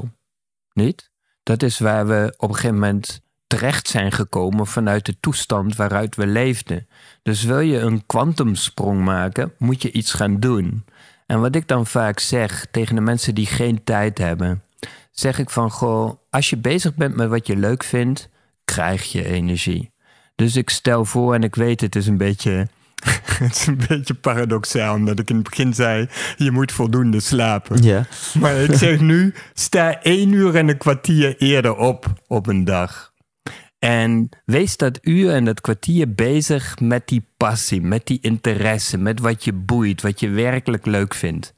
Niet? Dat is waar we op een gegeven moment terecht zijn gekomen vanuit de toestand waaruit we leefden. Dus wil je een kwantumsprong maken, moet je iets gaan doen. En wat ik dan vaak zeg tegen de mensen die geen tijd hebben, zeg ik van goh, als je bezig bent met wat je leuk vindt, krijg je energie. Dus ik stel voor, en ik weet, het is een beetje. het is een beetje paradoxaal, omdat ik in het begin zei: je moet voldoende slapen. Ja. Maar ik zeg nu: sta één uur en een kwartier eerder op op een dag. En wees dat uur en dat kwartier bezig met die passie, met die interesse, met wat je boeit, wat je werkelijk leuk vindt.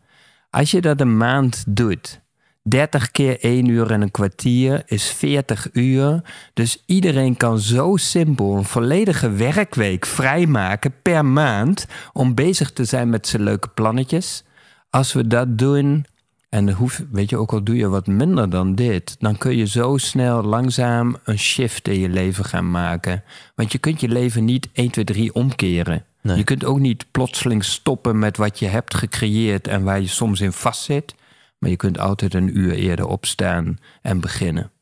Als je dat een maand doet, 30 keer 1 uur en een kwartier is 40 uur. Dus iedereen kan zo simpel een volledige werkweek vrijmaken per maand om bezig te zijn met zijn leuke plannetjes. Als we dat doen, en hoef, weet je, ook al doe je wat minder dan dit, dan kun je zo snel langzaam een shift in je leven gaan maken. Want je kunt je leven niet 1, 2, 3 omkeren. Je kunt ook niet plotseling stoppen met wat je hebt gecreëerd en waar je soms in vastzit. Maar je kunt altijd een uur eerder opstaan en beginnen.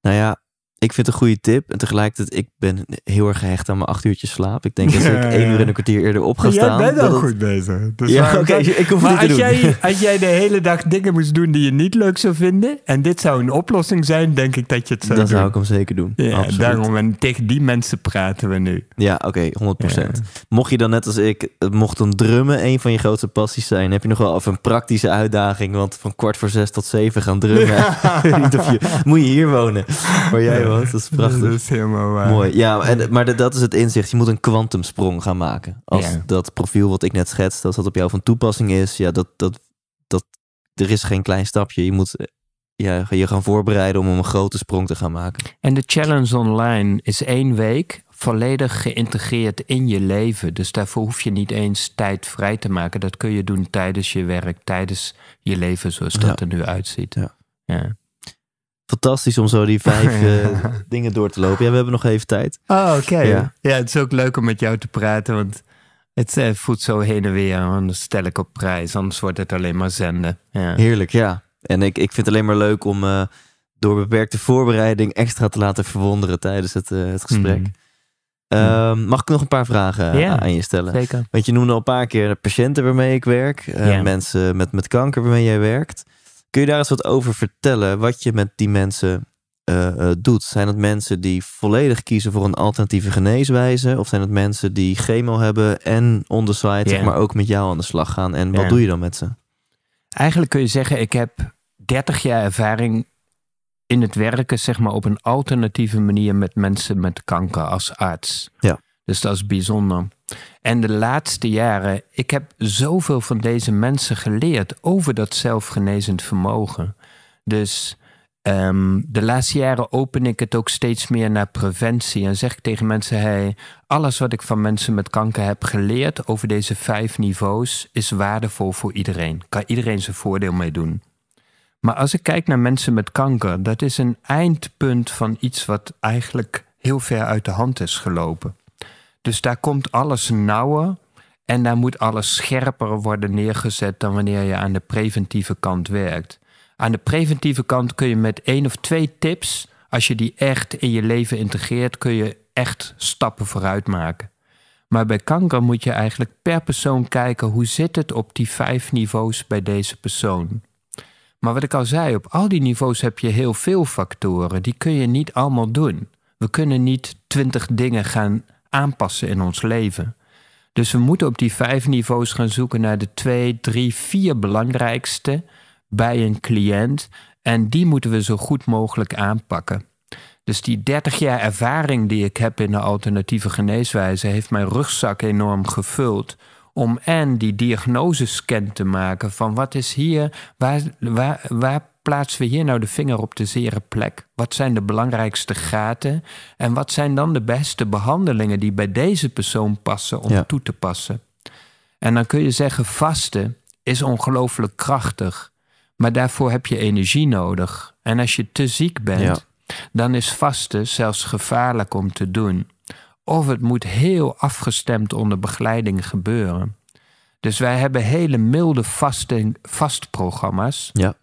Nou ja, ik vind het een goede tip. En tegelijkertijd, ik ben heel erg gehecht aan mijn acht uurtjes slaap. Ik denk dat ik één uur en een kwartier eerder op ga maar staan. Jij goed bezig. Dus ja, oké. maar als Jij, als jij de hele dag dingen moest doen die je niet leuk zou vinden... en dit zou een oplossing zijn, denk ik dat je het zou Dan doen. zou ik hem zeker doen. Ja, Absoluut. daarom. En tegen die mensen praten we nu. Ja, oké. 100%. Mocht je dan net als ik... Eh, mocht dan drummen een van je grootste passies zijn... heb je nog wel even een praktische uitdaging. Want van kwart voor zes tot zeven gaan drummen... moet je hier wonen, waar jij dat is prachtig. Dat is helemaal waar. Mooi. Ja, en, maar dat is het inzicht. Je moet een kwantumsprong gaan maken. Als dat profiel wat ik net schetste, als dat op jou van toepassing is, ja, dat, dat, dat, er is geen klein stapje. Je moet eh, ja, je gaan voorbereiden om een grote sprong te gaan maken. En de challenge online is één week volledig geïntegreerd in je leven. Dus daarvoor hoef je niet eens tijd vrij te maken. Dat kun je doen tijdens je werk, tijdens je leven zoals dat er nu uitziet. Ja. ja fantastisch om zo die vijf eh, dingen door te lopen. Ja, we hebben nog even tijd. Oh, oké. Ja. het is ook leuk om met jou te praten, want het eh, voelt zo heen en weer. Anders stel ik op prijs, anders wordt het alleen maar zenden. Ja. Heerlijk, ja. En ik, ik vind het alleen maar leuk om eh, door beperkte voorbereiding extra te laten verwonderen tijdens het, het gesprek. Mhm. Ehm, mag ik nog een paar vragen aan je stellen? Zeker. Want je noemde al een paar keer de patiënten waarmee ik werk, mensen met, met kanker waarmee jij werkt. Kun je daar eens wat over vertellen? Wat je met die mensen eh, eh, doet? Zijn het mensen die volledig kiezen voor een alternatieve geneeswijze? Of zijn het mensen die chemo hebben en on zeg maar ook met jou aan de slag gaan? En wat doe je dan met ze? Eigenlijk kun je zeggen, ik heb 30 jaar ervaring in het werken, zeg maar, op een alternatieve manier met mensen met kanker als arts. Ja. Dus dat is bijzonder. En de laatste jaren, ik heb zoveel van deze mensen geleerd over dat zelfgenezend vermogen. Dus ehm, de laatste jaren open ik het ook steeds meer naar preventie en zeg ik tegen mensen: hey, alles wat ik van mensen met kanker heb geleerd over deze vijf niveaus is waardevol voor iedereen. Kan iedereen zijn voordeel mee doen. Maar als ik kijk naar mensen met kanker, dat is een eindpunt van iets wat eigenlijk heel ver uit de hand is gelopen. Dus daar komt alles nauwer en daar moet alles scherper worden neergezet dan wanneer je aan de preventieve kant werkt. Aan de preventieve kant kun je met één of twee tips, als je die echt in je leven integreert, kun je echt stappen vooruit maken. Maar bij kanker moet je eigenlijk per persoon kijken hoe zit het op die vijf niveaus bij deze persoon. Maar wat ik al zei, op al die niveaus heb je heel veel factoren. Die kun je niet allemaal doen. We kunnen niet twintig dingen gaan aanpassen in ons leven. Dus we moeten op die vijf niveaus gaan zoeken naar de twee, drie, vier belangrijkste bij een cliënt. En die moeten we zo goed mogelijk aanpakken. Dus die 30 jaar ervaring die ik heb in de alternatieve geneeswijze heeft mijn rugzak enorm gevuld. Om en die diagnosescan te maken van wat is hier, waar, waar, waar plaatsen we hier nou de vinger op de zere plek? Wat zijn de belangrijkste gaten? En wat zijn dan de beste behandelingen die bij deze persoon passen om toe te passen? En dan kun je zeggen, vasten is ongelooflijk krachtig, maar daarvoor heb je energie nodig. En als je te ziek bent, dan is vasten zelfs gevaarlijk om te doen. Of het moet heel afgestemd onder begeleiding gebeuren. Dus wij hebben hele milde vasting, vastprogramma's. Ja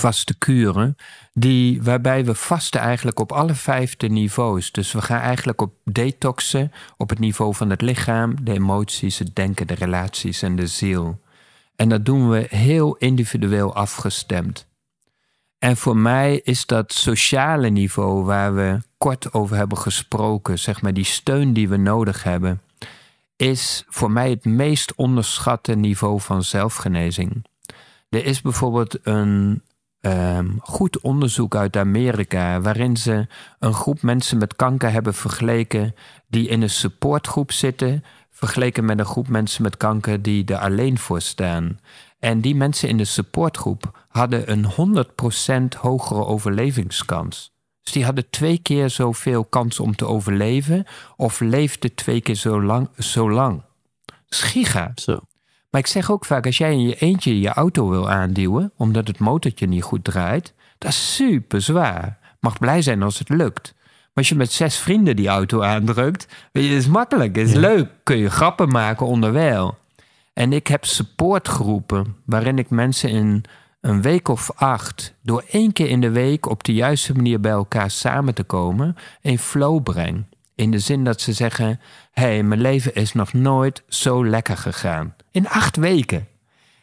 vaste kuren, die, waarbij we vasten eigenlijk op alle vijfde niveaus. Dus we gaan eigenlijk op detoxen op het niveau van het lichaam, de emoties, het denken, de relaties en de ziel. En dat doen we heel individueel afgestemd. En voor mij is dat sociale niveau waar we kort over hebben gesproken, zeg maar die steun die we nodig hebben, is voor mij het meest onderschatte niveau van zelfgenezing. Er is bijvoorbeeld een Ehm, goed onderzoek uit Amerika, waarin ze een groep mensen met kanker hebben vergeleken die in een supportgroep zitten, vergeleken met een groep mensen met kanker die er alleen voor staan. En die mensen in de supportgroep hadden een 100% hogere overlevingskans. Dus die hadden twee keer zoveel kans om te overleven of leefden twee keer zo lang. Zo lang. Schiga. Zo. Maar ik zeg ook vaak, als jij in je eentje je auto wil aanduwen, omdat het motortje niet goed draait, dat is super zwaar. Mag blij zijn als het lukt. Maar als je met zes vrienden die auto aandrukt, weet je, is makkelijk, is leuk. Kun je grappen maken onderwijl. En ik heb supportgroepen waarin ik mensen in een week of acht, door één keer in de week op de juiste manier bij elkaar samen te komen, in flow breng. In de zin dat ze zeggen: hé, hey, mijn leven is nog nooit zo lekker gegaan. In acht weken.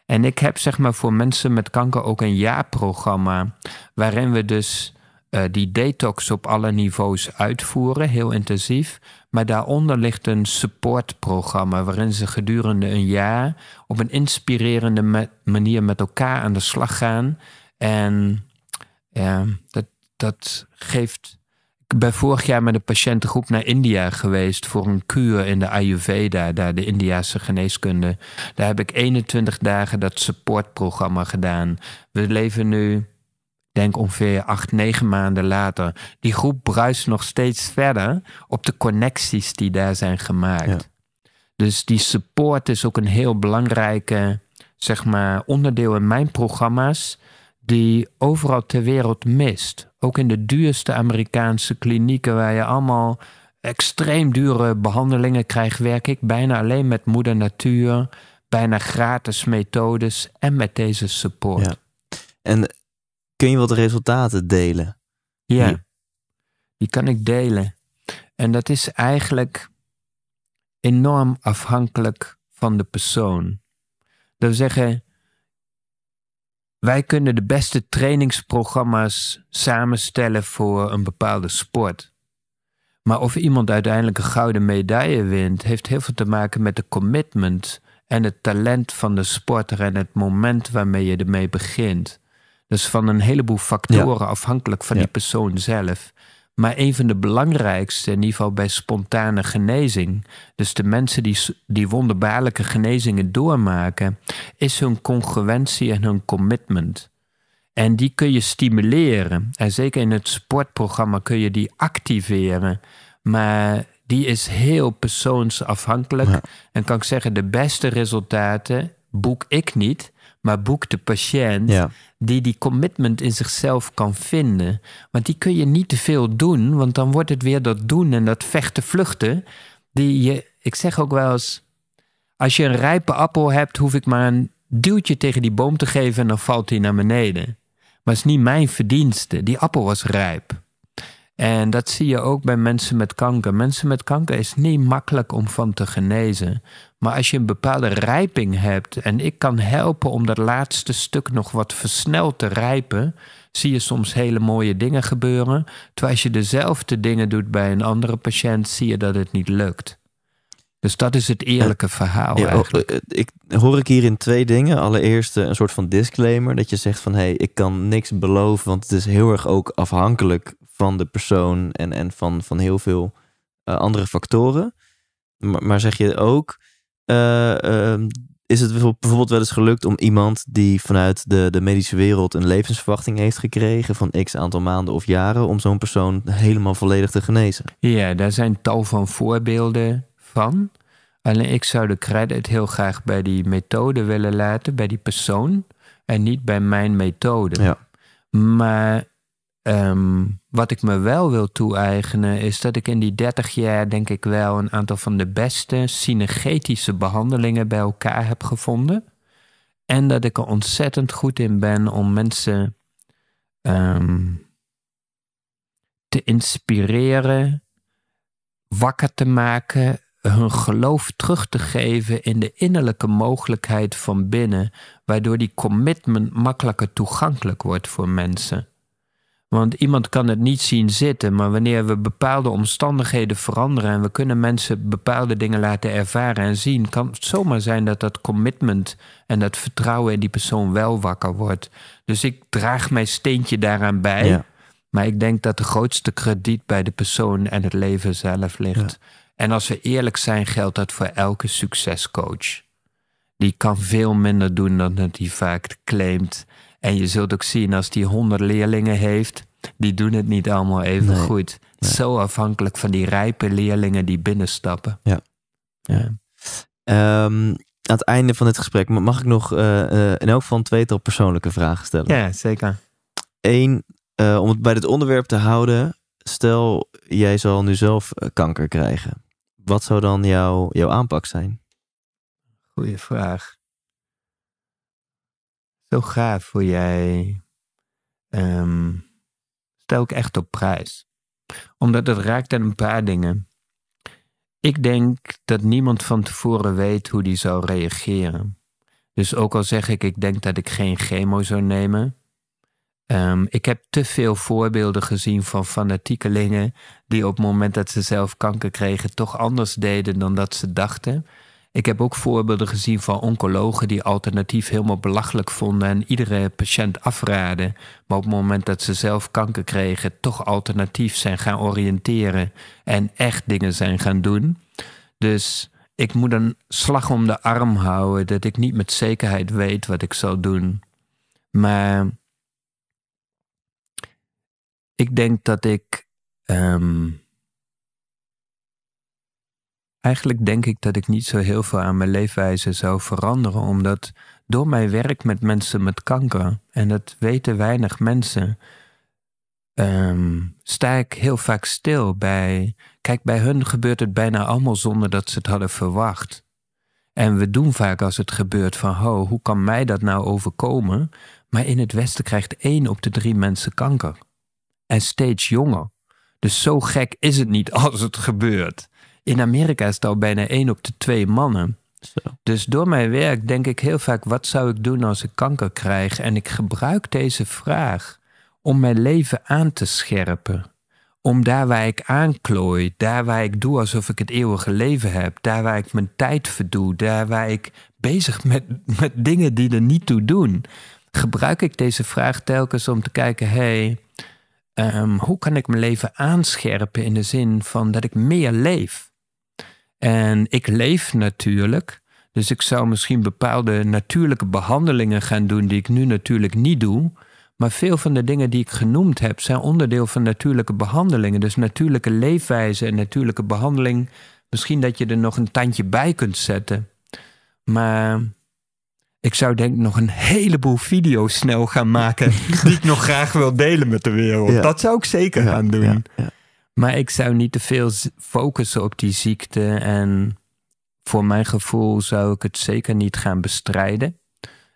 En ik heb zeg maar voor mensen met kanker ook een jaarprogramma. Waarin we dus eh, die detox op alle niveaus uitvoeren, heel intensief. Maar daaronder ligt een supportprogramma waarin ze gedurende een jaar op een inspirerende manier met elkaar aan de slag gaan. En uh, dat, dat geeft ben vorig jaar met een patiëntengroep naar India geweest voor een kuur in de Ayurveda, daar de Indiase geneeskunde. Daar heb ik 21 dagen dat supportprogramma gedaan. We leven nu, denk ongeveer 8, 9 maanden later. Die groep bruist nog steeds verder op de connecties die daar zijn gemaakt. Dus die support is ook een heel belangrijke zeg maar, onderdeel in mijn programma's die overal ter wereld mist. Ook in de duurste Amerikaanse klinieken waar je allemaal extreem dure behandelingen krijgt, werk ik bijna alleen met moeder natuur, bijna gratis methodes en met deze support. Ja. En kun je wat resultaten delen? Ja, die kan ik delen. En dat is eigenlijk enorm afhankelijk van de persoon. Dat wil zeggen, wij kunnen de beste trainingsprogramma's samenstellen voor een bepaalde sport. Maar of iemand uiteindelijk een gouden medaille wint, heeft heel veel te maken met de commitment en het talent van de sporter en het moment waarmee je ermee begint. Dus van een heleboel factoren afhankelijk van die persoon zelf. Maar een van de belangrijkste, in ieder geval bij spontane genezing, dus de mensen die, die wonderbaarlijke genezingen doormaken, is hun congruentie en hun commitment. En die kun je stimuleren. En zeker in het sportprogramma kun je die activeren. Maar die is heel persoonsafhankelijk. En kan ik zeggen, de beste resultaten boek ik niet, maar boek de patiënt. Ja die die commitment in zichzelf kan vinden. Want die kun je niet te veel doen, want dan wordt het weer dat doen en dat vechten, vluchten. Die je, ik zeg ook wel eens, als je een rijpe appel hebt, hoef ik maar een duwtje tegen die boom te geven en dan valt hij naar beneden. Maar het is niet mijn verdienste, die appel was rijp. En dat zie je ook bij mensen met kanker. Mensen met kanker is niet makkelijk om van te genezen. Maar als je een bepaalde rijping hebt en ik kan helpen om dat laatste stuk nog wat versneld te rijpen, zie je soms hele mooie dingen gebeuren. Terwijl als je dezelfde dingen doet bij een andere patiënt, zie je dat het niet lukt. Dus dat is het eerlijke verhaal. Ja, oh, eh, eh, Ik, hoor ik hierin twee dingen. Allereerst eh, een soort van disclaimer: dat je zegt van hé, hey, ik kan niks beloven, want het is heel erg ook afhankelijk van de persoon en, en van, van heel veel eh, andere factoren. Maar, zeg je ook, eh, ehm, is het bijvoorbeeld wel eens gelukt om iemand die vanuit de, de medische wereld een levensverwachting heeft gekregen van x aantal maanden of jaren, om zo'n persoon helemaal volledig te genezen? Ja, daar zijn tal van voorbeelden van. Alleen ik zou de credit heel graag bij die methode willen laten, bij die persoon en niet bij mijn methode. Ja. Maar Ehm, wat ik me wel wil toe-eigenen is dat ik in die 30 jaar, denk ik wel, een aantal van de beste synergetische behandelingen bij elkaar heb gevonden. En dat ik er ontzettend goed in ben om mensen ehm, te inspireren, wakker te maken, hun geloof terug te geven in de innerlijke mogelijkheid van binnen, waardoor die commitment makkelijker toegankelijk wordt voor mensen. Want iemand kan het niet zien zitten, maar wanneer we bepaalde omstandigheden veranderen en we kunnen mensen bepaalde dingen laten ervaren en zien, kan het zomaar zijn dat dat commitment en dat vertrouwen in die persoon wel wakker wordt. Dus ik draag mijn steentje daaraan bij. Maar ik denk dat de grootste krediet bij de persoon en het leven zelf ligt. En als we eerlijk zijn, geldt dat voor elke succescoach. Die kan veel minder doen dan dat die vaak claimt. En je zult ook zien als die honderd leerlingen heeft, die doen het niet allemaal even goed. Zo afhankelijk van die rijpe leerlingen die binnenstappen. Ja. ja. Ehm, aan het einde van dit gesprek mag ik nog eh, eh, in elk van een tweetal persoonlijke vragen stellen. Ja, zeker. Eén, eh, om het bij dit onderwerp te houden. Stel, jij zal nu zelf kanker krijgen. Wat zou dan jouw jouw aanpak zijn? Goeie vraag zo gaaf voor jij. Ehm, stel ik echt op prijs. Omdat het raakt aan een paar dingen. Ik denk dat niemand van tevoren weet hoe die zou reageren. Dus ook al zeg ik, ik denk dat ik geen chemo zou nemen. Um, ik heb te veel voorbeelden gezien van fanatiekelingen die op het moment dat ze zelf kanker kregen toch anders deden dan dat ze dachten. Ik heb ook voorbeelden gezien van oncologen die alternatief helemaal belachelijk vonden en iedere patiënt afraden, maar op het moment dat ze zelf kanker kregen, toch alternatief zijn gaan oriënteren en echt dingen zijn gaan doen. Dus ik moet een slag om de arm houden dat ik niet met zekerheid weet wat ik zal doen. Maar ik denk dat ik ehm, Eigenlijk denk ik dat ik niet zo heel veel aan mijn leefwijze zou veranderen, omdat door mijn werk met mensen met kanker, en dat weten weinig mensen, ehm, sta ik heel vaak stil bij. Kijk, bij hun gebeurt het bijna allemaal zonder dat ze het hadden verwacht. En we doen vaak als het gebeurt van, ho, hoe kan mij dat nou overkomen? Maar in het Westen krijgt één op de drie mensen kanker. En steeds jonger. Dus zo gek is het niet als het gebeurt. In Amerika is het al bijna één op de twee mannen. Zo. Dus door mijn werk denk ik heel vaak: wat zou ik doen als ik kanker krijg? En ik gebruik deze vraag om mijn leven aan te scherpen. Om daar waar ik aanklooi, daar waar ik doe alsof ik het eeuwige leven heb, daar waar ik mijn tijd verdoe, daar waar ik bezig met, met dingen die er niet toe doen, gebruik ik deze vraag telkens om te kijken: hey, ehm, hoe kan ik mijn leven aanscherpen in de zin van dat ik meer leef? En ik leef natuurlijk. Dus ik zou misschien bepaalde natuurlijke behandelingen gaan doen die ik nu natuurlijk niet doe. Maar veel van de dingen die ik genoemd heb zijn onderdeel van natuurlijke behandelingen. Dus natuurlijke leefwijze en natuurlijke behandeling. Misschien dat je er nog een tandje bij kunt zetten. Maar ik zou denk ik nog een heleboel video's snel gaan maken. die ik nog graag wil delen met de wereld. Dat zou ik zeker gaan doen. Ja, maar ik zou niet te veel focussen op die ziekte. En voor mijn gevoel zou ik het zeker niet gaan bestrijden.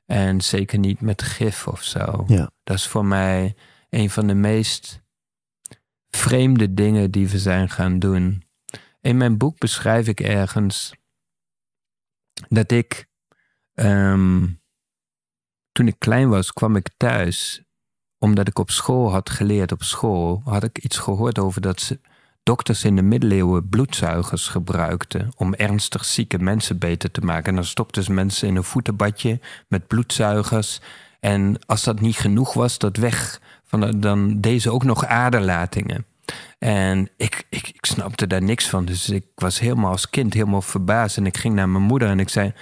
En zeker niet met gif of zo. Ja. Dat is voor mij een van de meest vreemde dingen die we zijn gaan doen. In mijn boek beschrijf ik ergens dat ik, ehm, toen ik klein was, kwam ik thuis omdat ik op school had geleerd, op school, had ik iets gehoord over dat dokters in de middeleeuwen bloedzuigers gebruikten om ernstig zieke mensen beter te maken. En dan stopten ze mensen in een voetenbadje met bloedzuigers. En als dat niet genoeg was, dat weg. Van, dan deze ook nog aderlatingen. En ik, ik, ik, snapte daar niks van. Dus ik was helemaal als kind helemaal verbaasd. En ik ging naar mijn moeder en ik zei: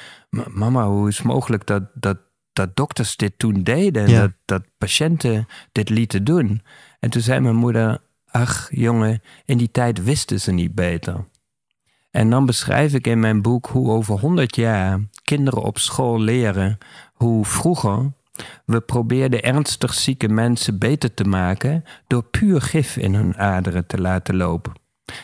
Mama, hoe is het mogelijk dat, dat dat dokters dit toen deden. Dat, dat patiënten dit lieten doen. En toen zei mijn moeder, ach jongen, in die tijd wisten ze niet beter. En dan beschrijf ik in mijn boek hoe over 100 jaar kinderen op school leren hoe vroeger we probeerden ernstig zieke mensen beter te maken door puur gif in hun aderen te laten lopen.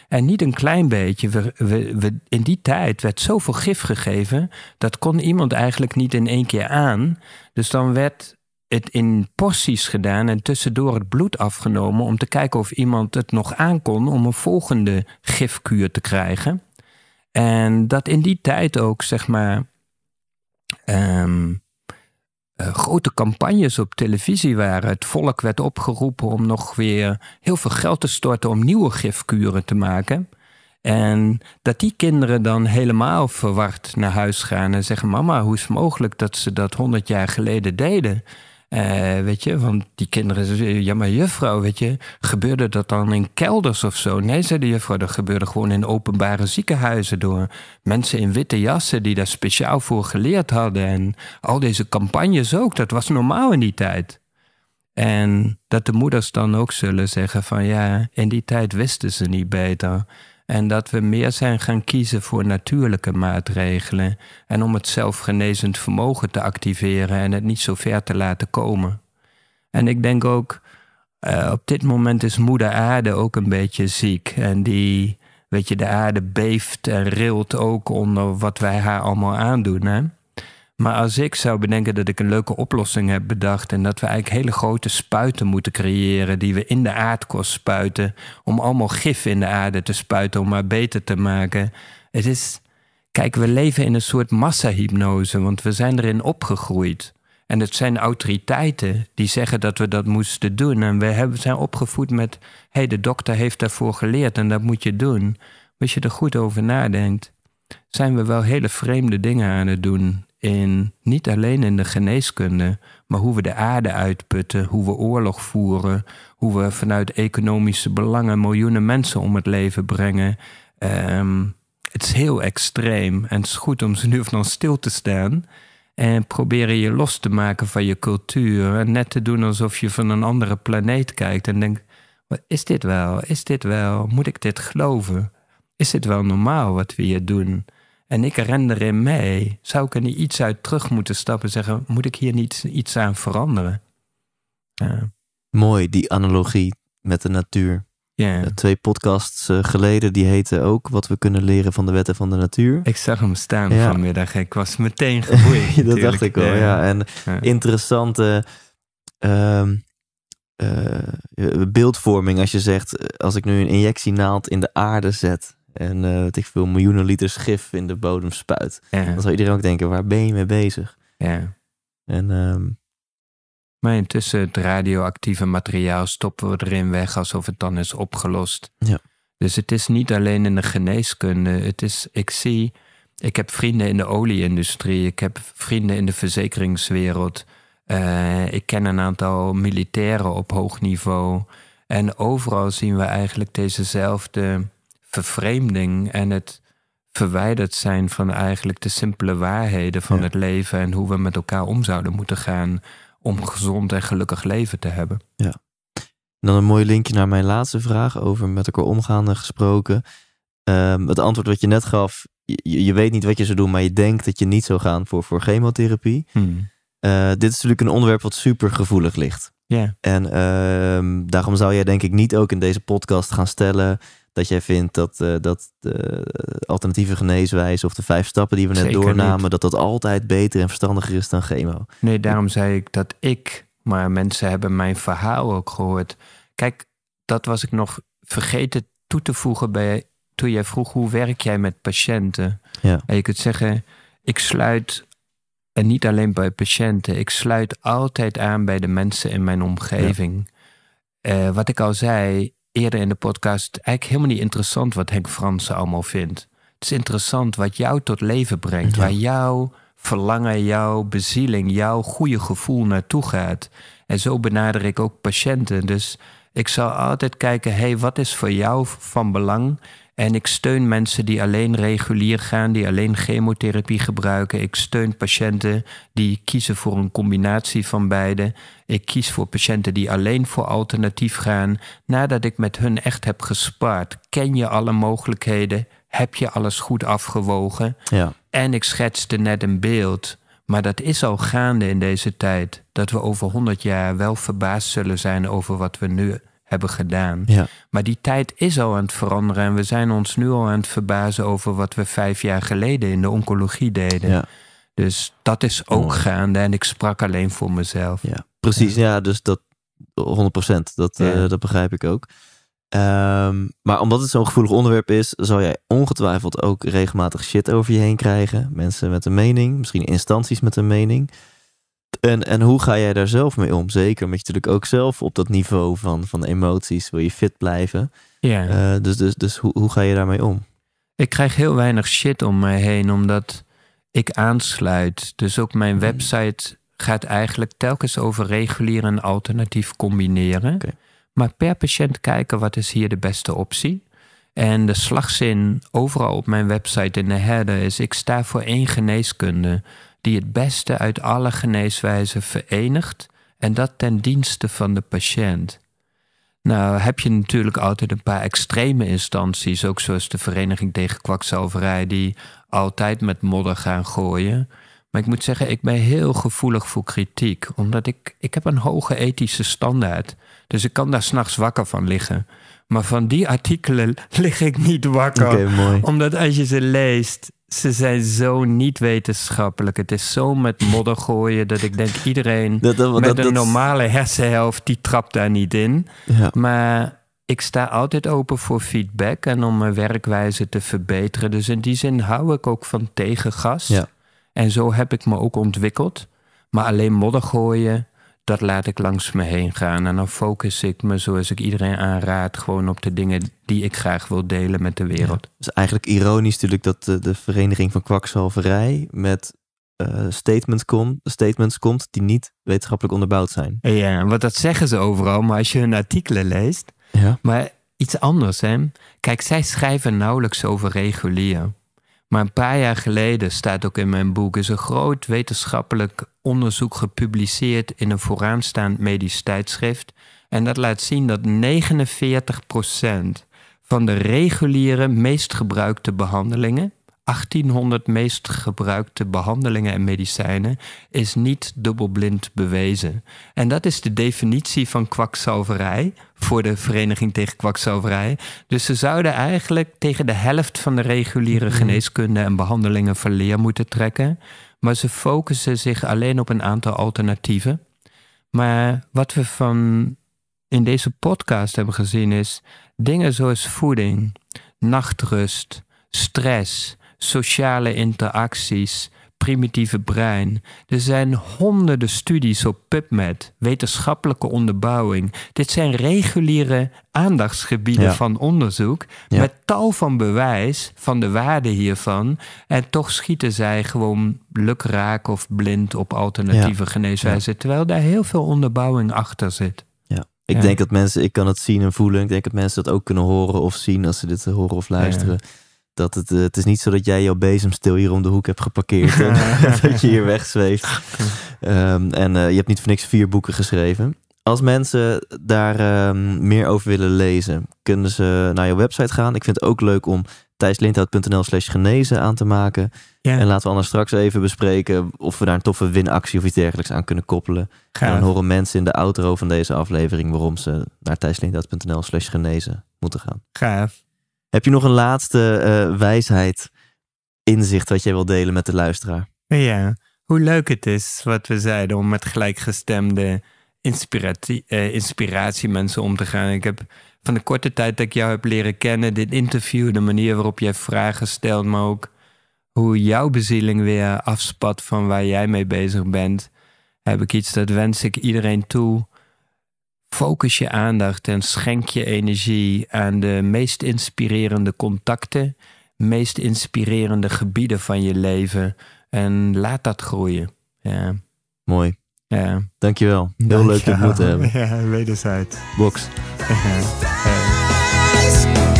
En niet een klein beetje. We, in die tijd werd zoveel gif gegeven. Dat kon iemand eigenlijk niet in één keer aan. Dus dan werd het in porties gedaan en tussendoor het bloed afgenomen. om te kijken of iemand het nog aankon om een volgende gifkuur te krijgen. En dat in die tijd ook, zeg maar. Ehm, eh, grote campagnes op televisie waren. Het volk werd opgeroepen om nog weer heel veel geld te storten om nieuwe gifkuren te maken. En dat die kinderen dan helemaal verward naar huis gaan en zeggen: Mama, hoe is het mogelijk dat ze dat honderd jaar geleden deden? Eh, weet je, want die kinderen ja maar juffrouw, weet je, gebeurde dat dan in kelders of zo? Nee, zei de juffrouw, dat gebeurde gewoon in openbare ziekenhuizen door mensen in witte jassen die daar speciaal voor geleerd hadden. En al deze campagnes ook, dat was normaal in die tijd. En dat de moeders dan ook zullen zeggen van ja, in die tijd wisten ze niet beter. En dat we meer zijn gaan kiezen voor natuurlijke maatregelen. En om het zelfgenezend vermogen te activeren en het niet zo ver te laten komen. En ik denk ook, eh, op dit moment is moeder aarde ook een beetje ziek. En die, weet je, de aarde beeft en rilt ook onder wat wij haar allemaal aandoen. Hè? Maar als ik zou bedenken dat ik een leuke oplossing heb bedacht en dat we eigenlijk hele grote spuiten moeten creëren die we in de aardkost spuiten, om allemaal gif in de aarde te spuiten om maar beter te maken. Het is, kijk, we leven in een soort massahypnose, want we zijn erin opgegroeid. En het zijn autoriteiten die zeggen dat we dat moesten doen. En we hebben, zijn opgevoed met: hé, hey, de dokter heeft daarvoor geleerd en dat moet je doen. Maar als je er goed over nadenkt, zijn we wel hele vreemde dingen aan het doen in, niet alleen in de geneeskunde, maar hoe we de aarde uitputten, hoe we oorlog voeren, hoe we vanuit economische belangen miljoenen mensen om het leven brengen. Ehm, het is heel extreem en het is goed om ze nu of dan stil te staan en proberen je los te maken van je cultuur en net te doen alsof je van een andere planeet kijkt en denkt, wat is dit wel? Is dit wel? Moet ik dit geloven? Is dit wel normaal wat we hier doen? En ik herinner erin mee. Zou ik er niet iets uit terug moeten stappen en zeggen: moet ik hier niet iets aan veranderen? Mooi, die analogie met de natuur. Twee podcasts eh, geleden, die heten ook Wat we kunnen leren van de wetten van de natuur. Ik zag hem staan ja. vanmiddag. Ik was meteen geboeid. dat dacht ik al, ja. En interessante ehm, eh, beeldvorming als je zegt, eh, als ik nu een injectienaald in de aarde zet, en uh, eh, wat ik veel, miljoenen liters gif in de bodem spuit. Dan zal iedereen ook denken, waar ben je mee bezig? Ja. En, um... Maar intussen het radioactieve materiaal stoppen we erin weg alsof het dan is opgelost. Ja. Dus het is niet alleen in de geneeskunde. Het is, ik zie, ik heb vrienden in de olieindustrie. Ik heb vrienden in de verzekeringswereld. Eh, ik ken een aantal militairen op hoog niveau. En overal zien we eigenlijk dezezelfde vervreemding en het verwijderd zijn van eigenlijk de simpele waarheden van het leven en hoe we met elkaar om zouden moeten gaan om een gezond en gelukkig leven te hebben. Ja. dan een mooi linkje naar mijn laatste vraag over met elkaar omgaan gesproken. Ehm, het antwoord wat je net gaf, je, weet niet wat je zou doen, maar je denkt dat je niet zou gaan voor, voor chemotherapie. Hmm. Eh, dit is natuurlijk een onderwerp wat super gevoelig ligt. Ja. En ehm, daarom zou jij denk ik niet ook in deze podcast gaan stellen dat jij vindt dat, eh, dat de alternatieve geneeswijze of de vijf stappen die we net doornamen, dat dat altijd beter en verstandiger is dan chemo. Nee, daarom zei ik dat ik, maar mensen hebben mijn verhaal ook gehoord. Kijk, dat was ik nog vergeten toe te voegen bij toen jij vroeg hoe werk jij met patiënten. Ja. En je kunt zeggen, ik sluit, en niet alleen bij patiënten, ik sluit altijd aan bij de mensen in mijn omgeving. Eh, wat ik al zei, eerder in de podcast, eigenlijk helemaal niet interessant wat Henk Fransen allemaal vindt. Het is interessant wat jou tot leven brengt, waar jouw verlangen, jouw bezieling, jouw goede gevoel naartoe gaat. En zo benader ik ook patiënten. Dus ik zal altijd kijken, hé, hey, wat is voor jou van belang? En ik steun mensen die alleen regulier gaan, die alleen chemotherapie gebruiken. Ik steun patiënten die kiezen voor een combinatie van beide. Ik kies voor patiënten die alleen voor alternatief gaan. Nadat ik met hun echt heb gespaard, ken je alle mogelijkheden? Heb je alles goed afgewogen? Ja. En ik schetste net een beeld. Maar dat is al gaande in deze tijd. Dat we over 100 jaar wel verbaasd zullen zijn over wat we nu hebben gedaan. Ja. Maar die tijd is al aan het veranderen en we zijn ons nu al aan het verbazen over wat we vijf jaar geleden in de oncologie deden. Dus dat is ook gaande en ik sprak alleen voor mezelf. Ja, precies, ja, dus dat 100%, dat, eh, dat begrijp ik ook. Ehm, maar omdat het zo'n gevoelig onderwerp is, zal jij ongetwijfeld ook regelmatig shit over je heen krijgen. Mensen met een mening, misschien instanties met een mening. En, en hoe ga jij daar zelf mee om? Zeker want je natuurlijk ook zelf op dat niveau van, van emoties wil je fit blijven. Ja. Eh, dus dus, dus hoe, hoe ga je daarmee om? Ik krijg heel weinig shit om mij heen omdat ik aansluit. Dus ook mijn hmm. website gaat eigenlijk telkens over regulier en alternatief combineren. Okay. Maar per patiënt kijken wat is hier de beste optie. En de slagzin overal op mijn website in de header is: ik sta voor één geneeskunde die het beste uit alle geneeswijzen verenigt en dat ten dienste van de patiënt. Nou heb je natuurlijk altijd een paar extreme instanties, ook zoals de Vereniging tegen Kwakzalverij, die altijd met modder gaan gooien. Maar ik moet zeggen, ik ben heel gevoelig voor kritiek, omdat ik, ik heb een hoge ethische standaard. Dus ik kan daar s'nachts wakker van liggen. Maar van die artikelen lig ik niet wakker. mooi. Omdat als je ze leest, ze zijn zo niet wetenschappelijk. Het is zo met modder gooien dat ik denk iedereen met een normale hersenhelft die trapt daar niet in. Maar ik sta altijd open voor feedback en om mijn werkwijze te verbeteren. Dus in die zin hou ik ook van tegengas. En zo heb ik me ook ontwikkeld. Maar alleen modder gooien dat laat ik langs me heen gaan. En dan focus ik me, zoals ik iedereen aanraad, gewoon op de dingen die ik graag wil delen met de wereld. het is dus eigenlijk ironisch natuurlijk dat de, Vereniging van Kwakzalverij met uh, statement komt, statements komt die niet wetenschappelijk onderbouwd zijn. Ja, want dat zeggen ze overal, maar als je hun artikelen leest. Ja. Maar iets anders, hè? Kijk, zij schrijven nauwelijks over regulier. Maar een paar jaar geleden, staat ook in mijn boek, is een groot wetenschappelijk onderzoek gepubliceerd in een vooraanstaand medisch tijdschrift. En dat laat zien dat 49% van de reguliere, meest gebruikte behandelingen 1800 meest gebruikte behandelingen en medicijnen is niet dubbelblind bewezen. En dat is de definitie van kwakzalverij voor de Vereniging tegen Kwakzalverij. Dus ze zouden eigenlijk tegen de helft van de reguliere mhm. geneeskunde en behandelingen verleer moeten trekken. Maar ze focussen zich alleen op een aantal alternatieven. Maar wat we van in deze podcast hebben gezien is dingen zoals voeding, nachtrust, stress, sociale interacties, primitieve brein. Er zijn honderden studies op PubMed, wetenschappelijke onderbouwing. Dit zijn reguliere aandachtsgebieden van onderzoek met tal van bewijs van de waarde hiervan. En toch schieten zij gewoon lukraak of blind op alternatieve geneeswijzen, terwijl daar heel veel onderbouwing achter zit. Ik denk dat mensen, ik kan het zien en voelen. Ik denk dat mensen dat ook kunnen horen of zien als ze dit horen of luisteren dat het, eh, het is niet zo dat jij jouw stil hier om de hoek hebt geparkeerd. en dat je hier wegzweeft. Ehm, en eh, je hebt niet voor niks vier boeken geschreven. Als mensen daar ehm, meer over willen lezen, kunnen ze naar jouw website gaan. Ik vind het ook leuk om thijslindhout.nl slash genezen aan te maken. En laten we anders straks even bespreken of we daar een toffe winactie of iets dergelijks aan kunnen koppelen. En dan horen mensen in de outro van deze aflevering waarom ze naar thijslindhout.nl slash genezen moeten gaan. Gaaf. Heb je nog een laatste eh, wijsheid, inzicht wat jij wil delen met de luisteraar? Ja, hoe leuk het is wat we zeiden om met gelijkgestemde inspiratie, eh, inspiratie mensen om te gaan. Ik heb van de korte tijd dat ik jou heb leren kennen, dit interview, de manier waarop jij vragen stelt, maar ook hoe jouw bezieling weer afspat van waar jij mee bezig bent, heb ik iets dat wens ik iedereen toe. Focus je aandacht en schenk je energie aan de meest inspirerende contacten, meest inspirerende gebieden van je leven. En laat dat groeien. Ja. Mooi. Ja. Dankjewel. Heel leuk je moeten hebben. Ja, wederzijds. Box.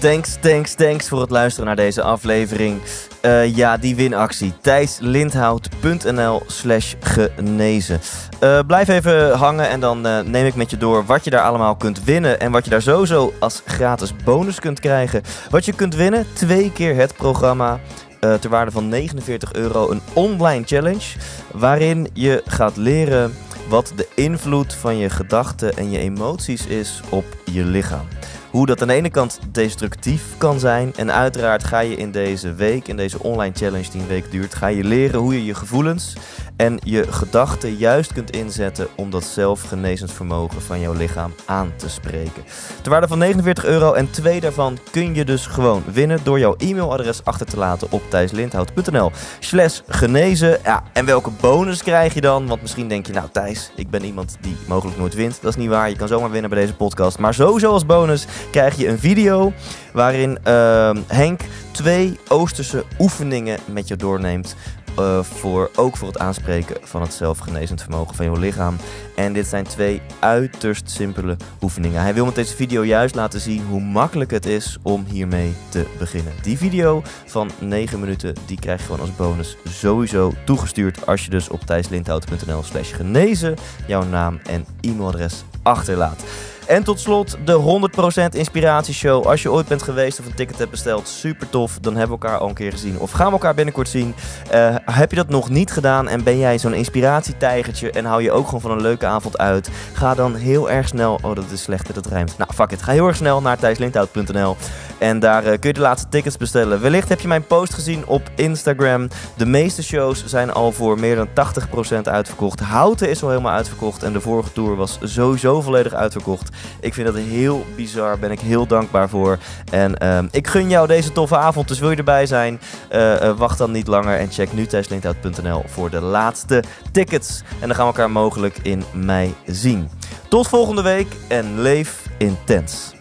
Thanks, thanks, thanks voor het luisteren naar deze aflevering. Eh, ja, die winactie. Thijslindhout.nl slash genezen. Eh, blijf even hangen en dan eh, neem ik met je door wat je daar allemaal kunt winnen. En wat je daar sowieso als gratis bonus kunt krijgen. Wat je kunt winnen, twee keer het programma. ter waarde van 49 euro een online challenge. Waarin je gaat leren wat de invloed van je gedachten en je emoties is op je lichaam. Hoe dat aan de ene kant destructief kan zijn. En uiteraard ga je in deze week, in deze online challenge die een week duurt, ga je leren hoe je je gevoelens en je gedachten juist kunt inzetten om dat zelfgenezend vermogen van jouw lichaam aan te spreken. De waarde van 49 euro en twee daarvan kun je dus gewoon winnen door jouw e-mailadres achter te laten op thijslindhout.nl slash genezen. Ja, en welke bonus krijg je dan? Want misschien denk je, nou Thijs, ik ben iemand die mogelijk nooit wint. Dat is niet waar, je kan zomaar winnen bij deze podcast. Maar sowieso als bonus krijg je een video waarin ehm, Henk twee Oosterse oefeningen met je doorneemt. Eh, voor, ook voor het aanspreken van het zelfgenezend vermogen van je lichaam. En dit zijn twee uiterst simpele oefeningen. Hij wil met deze video juist laten zien hoe makkelijk het is om hiermee te beginnen. Die video van 9 minuten, die krijg je gewoon als bonus sowieso toegestuurd. Als je dus op thijslindhout.nl slash genezen jouw naam en e-mailadres achterlaat. En tot slot de 100% inspiratieshow. Als je ooit bent geweest of een ticket hebt besteld, super tof. Dan hebben we elkaar al een keer gezien. Of gaan we elkaar binnenkort zien. Eh, heb je dat nog niet gedaan en ben jij zo'n inspiratietijgertje en hou je ook gewoon van een leuke avond uit? Ga dan heel erg snel. Oh, dat is slechter, dat rijmt. Nou, fuck it. Ga heel erg snel naar thijslindhout.nl. En daar eh, kun je de laatste tickets bestellen. Wellicht heb je mijn post gezien op Instagram. De meeste shows zijn al voor meer dan 80% uitverkocht. Houten is al helemaal uitverkocht. En de vorige tour was sowieso volledig uitverkocht. Ik vind dat heel bizar. Ben ik heel dankbaar voor. En ehm, ik gun jou deze toffe avond. Dus wil je erbij zijn? Eh, eh, wacht dan niet langer en check nu thuislinkhout.nl voor de laatste tickets. En dan gaan we elkaar mogelijk in mei zien. Tot volgende week en leef intens.